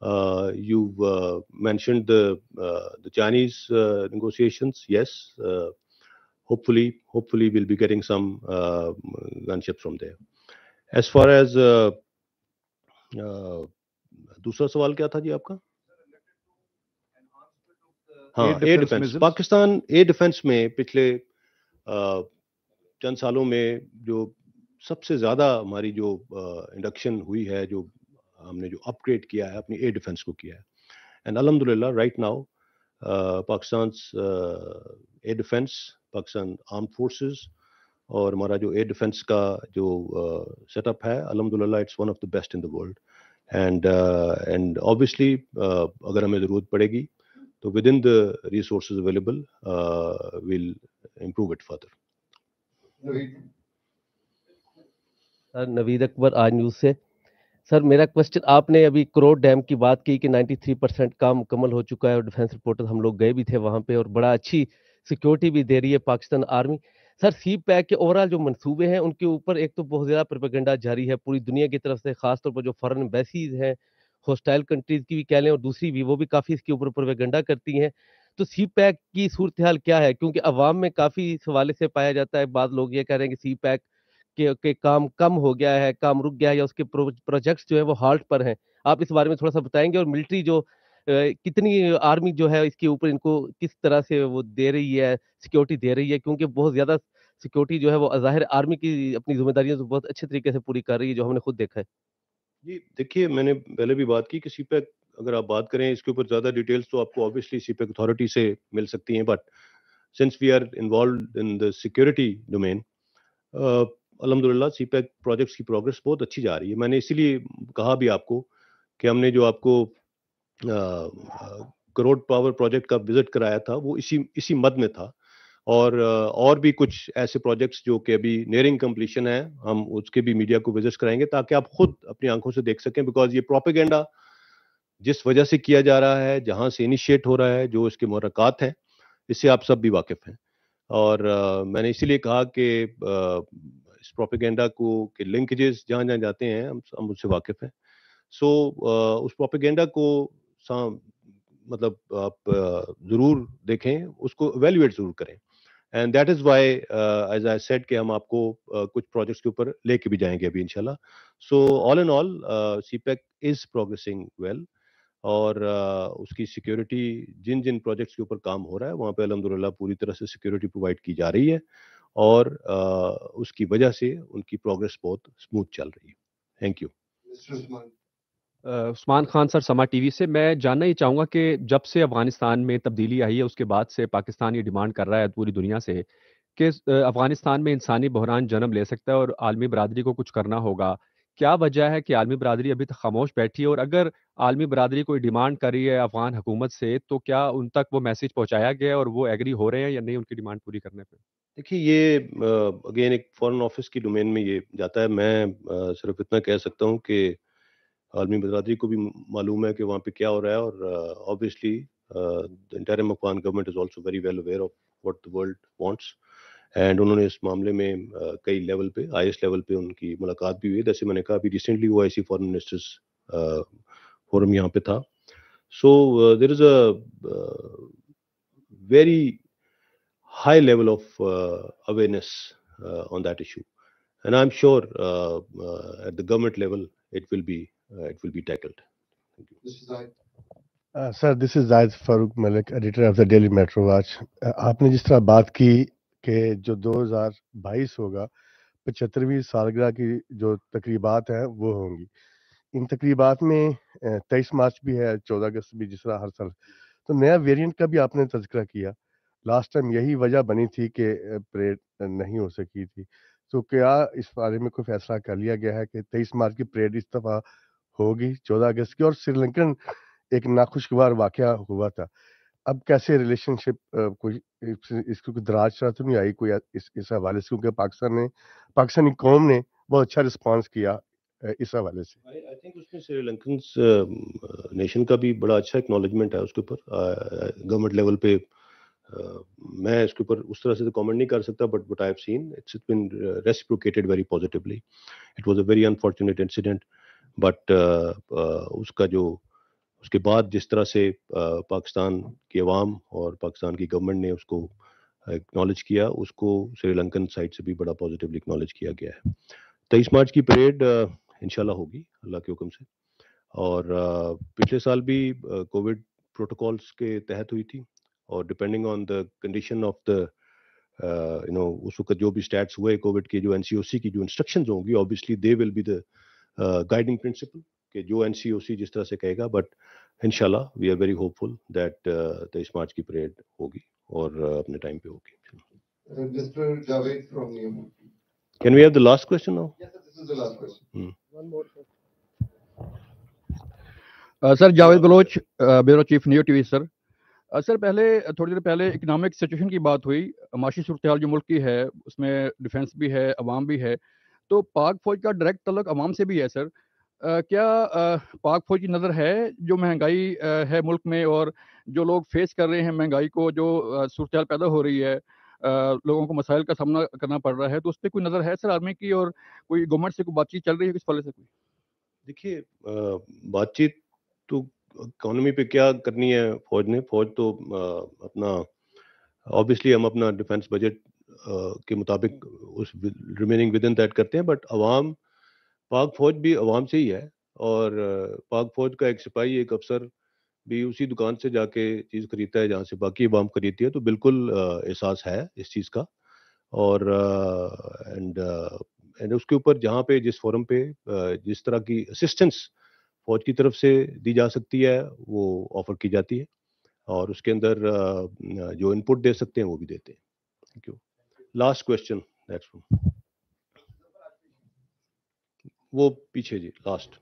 Uh, you've uh, mentioned the uh, the Chinese uh, negotiations. Yes, uh, hopefully, hopefully we'll be getting some gunships from there. As far as दूसरा सवाल क्या था जी आपका हाँ air defence Pakistan air defence में पिछले चंद सालों में जो सबसे ज़्यादा हमारी जो इंडक्शन हुई है जो हमने जो अपग्रेड किया है अपनी एयर डिफेंस को किया है एंड अलहमदिल्ला right now Pakistan air defence Pakistan arm forces और हमारा जो एयर डिफेंस का जो सेटअप uh, है अलहमदिल्ला it's one of the best in the world and and obviously अगर हमें ज़रूरत पड़ेगी तो within the resource available will improve it further sir Naveed Akbar Aaj news से सर मेरा क्वेश्चन आपने अभी करोड़ डैम की बात की कि 93 परसेंट काम मुकम्मल हो चुका है और डिफेंस रिपोर्टर हम लोग गए भी थे वहां पे और बड़ा अच्छी सिक्योरिटी भी दे रही है Pakistan army sir CPEC के ओवरऑल जो मंसूबे हैं उनके ऊपर एक तो बहुत ज़्यादा प्रपेगेंडा जारी है पूरी दुनिया की तरफ से खासतौर पर जो फॉरन एम्बेसीज हैं होस्टाइल कंट्रीज की भी कह लें और दूसरी भी वो भी काफ़ी इसके ऊपर प्रपेगेंडा करती हैं तो सी पैक की सूरत हाल क्या है क्योंकि अवाम में काफ़ी इस हवाले से पाया जाता है बाद लोग ये कह रहे हैं कि सी पैक के, के काम कम हो गया है काम रुक गया है या उसके प्रो, जो है वो हाल्ट पर हैं आप इस बारे में थोड़ा सा बताएंगे और मिलिट्री जो कितनी आर्मी जो है इसके ऊपर इनको किस तरह से वो दे रही है सिक्योरिटी दे रही है क्योंकि बहुत ज़्यादा सिक्योरिटी जो है वो जाहिर आर्मी की अपनी जिम्मेदारियों तो से बहुत अच्छे तरीके से पूरी कर रही है जो हमने खुद देखा है जी देखिए मैंने पहले भी बात की कि सी पैक अगर आप बात करें इसके ऊपर ज़्यादा डिटेल्स तो आपको ऑब्वियसली सीपेक अथॉरिटी से मिल सकती हैं but since we are involve in the security domain अलहमदिल्ला सी पैक प्रोजेक्ट्स की प्रोग्रेस बहुत अच्छी जा रही है मैंने इसीलिए कहा भी आपको कि हमने जो आपको करोड़ पावर प्रोजेक्ट का विजिट कराया था वो इसी इसी मद में था और uh, और भी कुछ ऐसे प्रोजेक्ट्स जो कि अभी नियरिंग कम्पलीशन है हम उसके भी मीडिया को विजिट कराएंगे ताकि आप खुद अपनी आंखों से देख सकें बिकॉज ये प्रोपेगेंडा जिस वजह से किया जा रहा है जहाँ से इनिशिएट हो रहा है जो इसके मुरक़ात हैं इससे आप सब भी वाकिफ़ हैं और आ, मैंने इसीलिए कहा कि इस प्रोपेगेंडा को के लिंकेजेस जहाँ जहाँ जाते हैं हम हम उससे वाकिफ़ हैं सो आ, उस प्रोपेगेंडा को मतलब आप ज़रूर देखें उसको एवेल्यूएट ज़रूर करें and that is why as I said कि हम आपको uh, कुछ प्रोजेक्ट्स के ऊपर लेके भी जाएंगे अभी इनशाला so all and all CPEC is progressing well और उसकी सिक्योरिटी जिन जिन प्रोजेक्ट्स के ऊपर काम हो रहा है वहाँ पे अलहमदिल्ला पूरी तरह से सिक्योरिटी प्रोवाइड की जा रही है और उसकी वजह से उनकी प्रोग्रेस बहुत स्मूथ चल रही है thank you Usman Khan sir Samaa TV से मैं जानना ये चाहूँगा कि जब से अफगानिस्तान में तब्दीली आई है उसके बाद से पाकिस्तान ये डिमांड कर रहा है पूरी दुनिया से कि अफगानिस्तान में इंसानी बहरान जन्म ले सकता है और आलमी बरदरी को कुछ करना होगा क्या वजह है कि आलमी बरदरी अभी तक खामोश बैठी है और अगर आलमी बरदरी कोई डिमांड कर रही है अफ़गान हुकूमत से, तो क्या उन तक वो मैसेज पहुँचाया गया है और वो एग्री हो रहे हैं या नहीं उनकी डिमांड पूरी करने पर देखिए ये अगेन एक फॉरन ऑफिस की डोमेन में ये जाता है। मैं सिर्फ़ इतना कह सकता हूँ कि आलमी बरदरी को भी मालूम है कि वहाँ पे क्या हो रहा है और obviously the interim Afghan government is also very well aware of what the world wants. And उन्होंने इस मामले में कई लेवल पे आई लेवल पे उनकी मुलाकात भी हुई जैसे मैंने कहा अभी रिसेंटली वो आई सी फॉरन मिनिस्टर्स फोरम यहाँ पे था so there is a very high level of awareness on that issue and I am sure at the government level it will be it will be tackled sir this is Zaid Farooq Malik editor of the Daily Metro Watch आपने जिस तरह बात की कि जो 2022 होगा पचहत्तरवीं सालगिरह की जो तकरीबात हैं वो होंगी इन तकरीबात में तेईस मार्च भी है चौदह अगस्त भी जिस तरह हर साल तो नया वेरिएंट का भी आपने तस्करा किया लास्ट टाइम यही वजह बनी थी कि परेड नहीं हो सकी थी तो क्या इस बारे में कोई फैसला कर लिया गया है कि तेईस मार्च की परेड इस दफा होगी चौदह अगस्त की और श्रीलंकन एक नाखुशगवार वाक़ हुआ था अब कैसे रिलेशनशिप कोई इसको इसकी कोई दरार शरार तो नहीं आई कोई इस इस हवाले से क्योंकि पाकिस्तान ने पाकिस्तानी कौम ने बहुत अच्छा रिस्पांस किया इस हवाले से आई थिंक उसमें श्रीलंकन नेशन का भी बड़ा अच्छा एक्नॉलेजमेंट है उसके ऊपर गवर्नमेंट लेवल पे आ, मैं इसके ऊपर उस तरह से तो कमेंट नहीं कर सकता but but I have seen it's been reciprocated very positively it was a very unfortunate incident but उसका जो उसके बाद जिस तरह से पाकिस्तान की अवाम और पाकिस्तान की गवर्नमेंट ने उसको एक्नॉलेज किया उसको श्रीलंकन साइड से भी बड़ा पॉजिटिवली एक्नॉलेज किया गया है तेईस मार्च की परेड इनशाला होगी अल्लाह के हुक्म से और पिछले साल भी कोविड प्रोटोकॉल्स के तहत हुई थी और depending on the condition of the you know उस वक्त जो भी स्टैट्स हुए कोविड के जो एन की जो इंस्ट्रक्शंस होंगी obviously they will be the guiding principle कि जो एन जिस तरह से कहेगा but in we are very hopeful that तेईस मार्च की परेड होगी और uh, अपने टाइम पे होगी can we have the last question now sir Javed Baloch bureau chief new TV sir sir पहले थोड़ी देर पहले इकनॉमिक सिचुएशन की बात हुई uh, माशी सूरत जो मुल्क की है उसमें डिफेंस भी है अवाम भी है तो पाक फौज का डायरेक्ट तलक अवाम से भी है सर क्या पाक फौज नज़र है जो महंगाई है मुल्क में और जो लोग फेस कर रहे हैं महंगाई को जो सूरत पैदा हो रही है लोगों को मसाइल का सामना करना पड़ रहा है तो उस पर कोई नज़र है सर आर्मी की और कोई गवर्नमेंट से कोई बातचीत चल रही है किस वाले से कोई देखिए बातचीत तो इकोनॉमी पे क्या करनी है फौज ने फौज तो आ, अपना ऑब्वियसली हम अपना डिफेंस बजट के मुताबिक उस रिमेनिंग विद इन दैट करते हैं बट आवाम पाक फौज भी अवाम से ही है और पाक फौज का एक सिपाही एक अफसर भी उसी दुकान से जाके चीज़ खरीदता है जहाँ से बाकी अवाम खरीदती है तो बिल्कुल एहसास है इस चीज़ का और एंड एंड उसके ऊपर जहाँ पे जिस फोरम पे जिस तरह की असिस्टेंस फौज की तरफ से दी जा सकती है वो ऑफर की जाती है और उसके अंदर जो इनपुट दे सकते हैं वो भी देते हैं thank you last question next वो पीछे जी लास्ट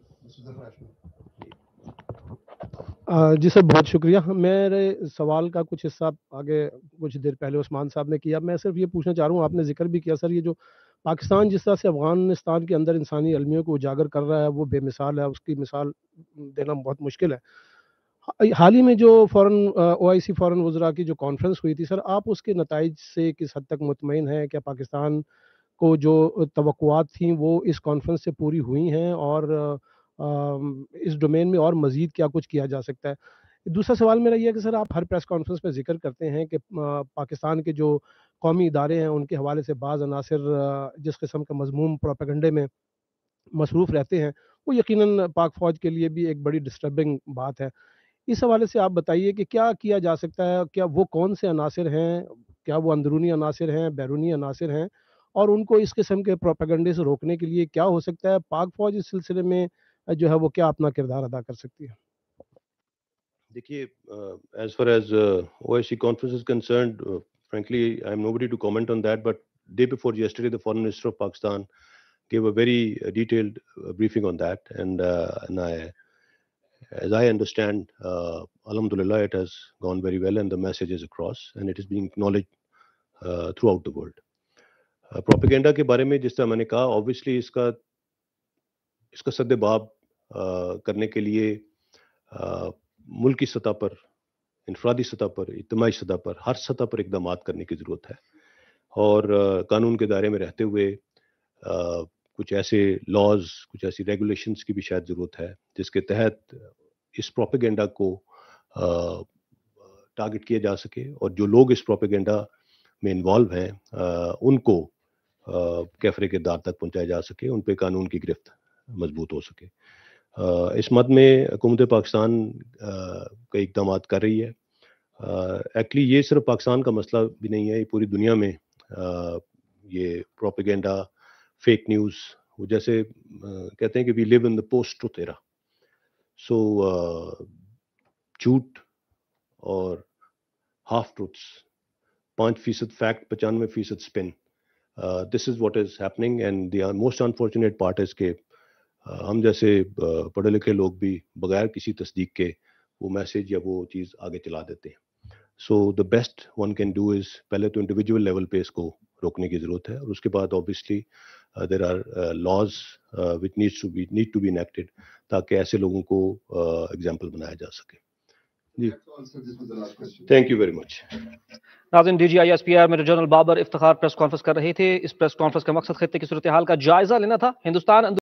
जी सर बहुत शुक्रिया मेरे सवाल का कुछ हिस्सा आगे कुछ देर पहले उस्मान साहब ने किया मैं सिर्फ ये पूछना चाह रहा हूँ आपने जिक्र भी किया सर ये जो पाकिस्तान जिस तरह से अफगानिस्तान के अंदर इंसानी अलमियों को उजागर कर रहा है वो बेमिसाल है उसकी मिसाल देना बहुत मुश्किल है हाल ही में जो फॉरेन ओ आई सी फॉरन वजरा की जो कॉन्फ्रेंस हुई थी सर आप उसके नतज से किस हद तक मुतमिन हैं क्या पाकिस्तान को जो तो थी वो इस कॉन्फ्रेंस से पूरी हुई हैं और इस डोमेन में और मज़ीद क्या कुछ किया जा सकता है दूसरा सवाल मेरा यह है कि सर आप हर प्रेस कॉन्फ्रेंस में जिक्र करते हैं कि पाकिस्तान के जो कौमी इदारे हैं उनके हवाले से बाज़ अनासर जिस किस्म के मजमूम प्रोपेगंडे में मसरूफ़ रहते हैं वो यकीनन पाक फ़ौज के लिए भी एक बड़ी डिस्टर्बिंग बात है इस हवाले से आप बताइए कि क्या किया जा सकता है क्या वो कौन से अनासर हैं क्या वो अंदरूनी अनासर हैं बैरूनी अनासर हैं और उनको इस किस्म के प्रोपागंडे से रोकने के लिए क्या हो सकता है पाक फौज इस सिलसिले में जो है वो क्या अपना किरदार अदा कर सकती है देखिए as far as OIC conference is concerned frankly I am nobody to comment on that but day before yesterday the foreign minister of Pakistan give a very detailed briefing on that and as I understand अल्हम्दुलिल्लाह it has gone very well and the message is across and it is being acknowledge throughout the world propaganda के बारे में जिस तरह मैंने कहा obviously इसका इसका सद्भाव करने के लिए मुल्क की सतह पर इनफरादी सतह पर इतमाही सतह पर हर सतह पर इकदाम करने की ज़रूरत है और आ, कानून के दायरे में रहते हुए आ, कुछ ऐसे लॉज कुछ ऐसी रेगुलेशंस की भी शायद ज़रूरत है जिसके तहत इस प्रोपेगेंडा को टारगेट किया जा सके और जो लोग इस प्रोपेगेंडा में इन्वॉल्व हैं उनको कैफरे किरदार तक पहुँचाए जा सके उन पर कानून की गिरफ्त मजबूत हो सके इस मद में हुकूमत पाकिस्तान कई इकदाम कर रही है एक्चुअली ये सिर्फ पाकिस्तान का मसला भी नहीं है ये पूरी दुनिया में आ, ये प्रोपेगेंडा फेक न्यूज़ वो जैसे आ, कहते हैं कि we live in the post टू तेरा सो झूठ और हाफ ट्रूथ्स पाँच फीसद फैक्ट पचानवे फीसद spin this is what is happening and the most unfortunate part is के हम जैसे uh, पढ़े लिखे लोग भी बगैर किसी तस्दीक के वो मैसेज या वो चीज़ आगे चला देते हैं so the best one can do is पहले तो इंडिविजुअल लेवल पे इसको रोकने की ज़रूरत है और उसके बाद obviously there are laws which needs to be need to be enacted ताकि ऐसे लोगों को एग्जाम्पल uh, बनाया जा सके थैंक यू वेरी मच नाजिन D G I S P R मेरे general Babar Iftikhar press conference कर रहे थे इस प्रेस कॉन्फ्रेंस का मकसद खत्ते की सूरत हाल का जायजा लेना था हिंदुस्तान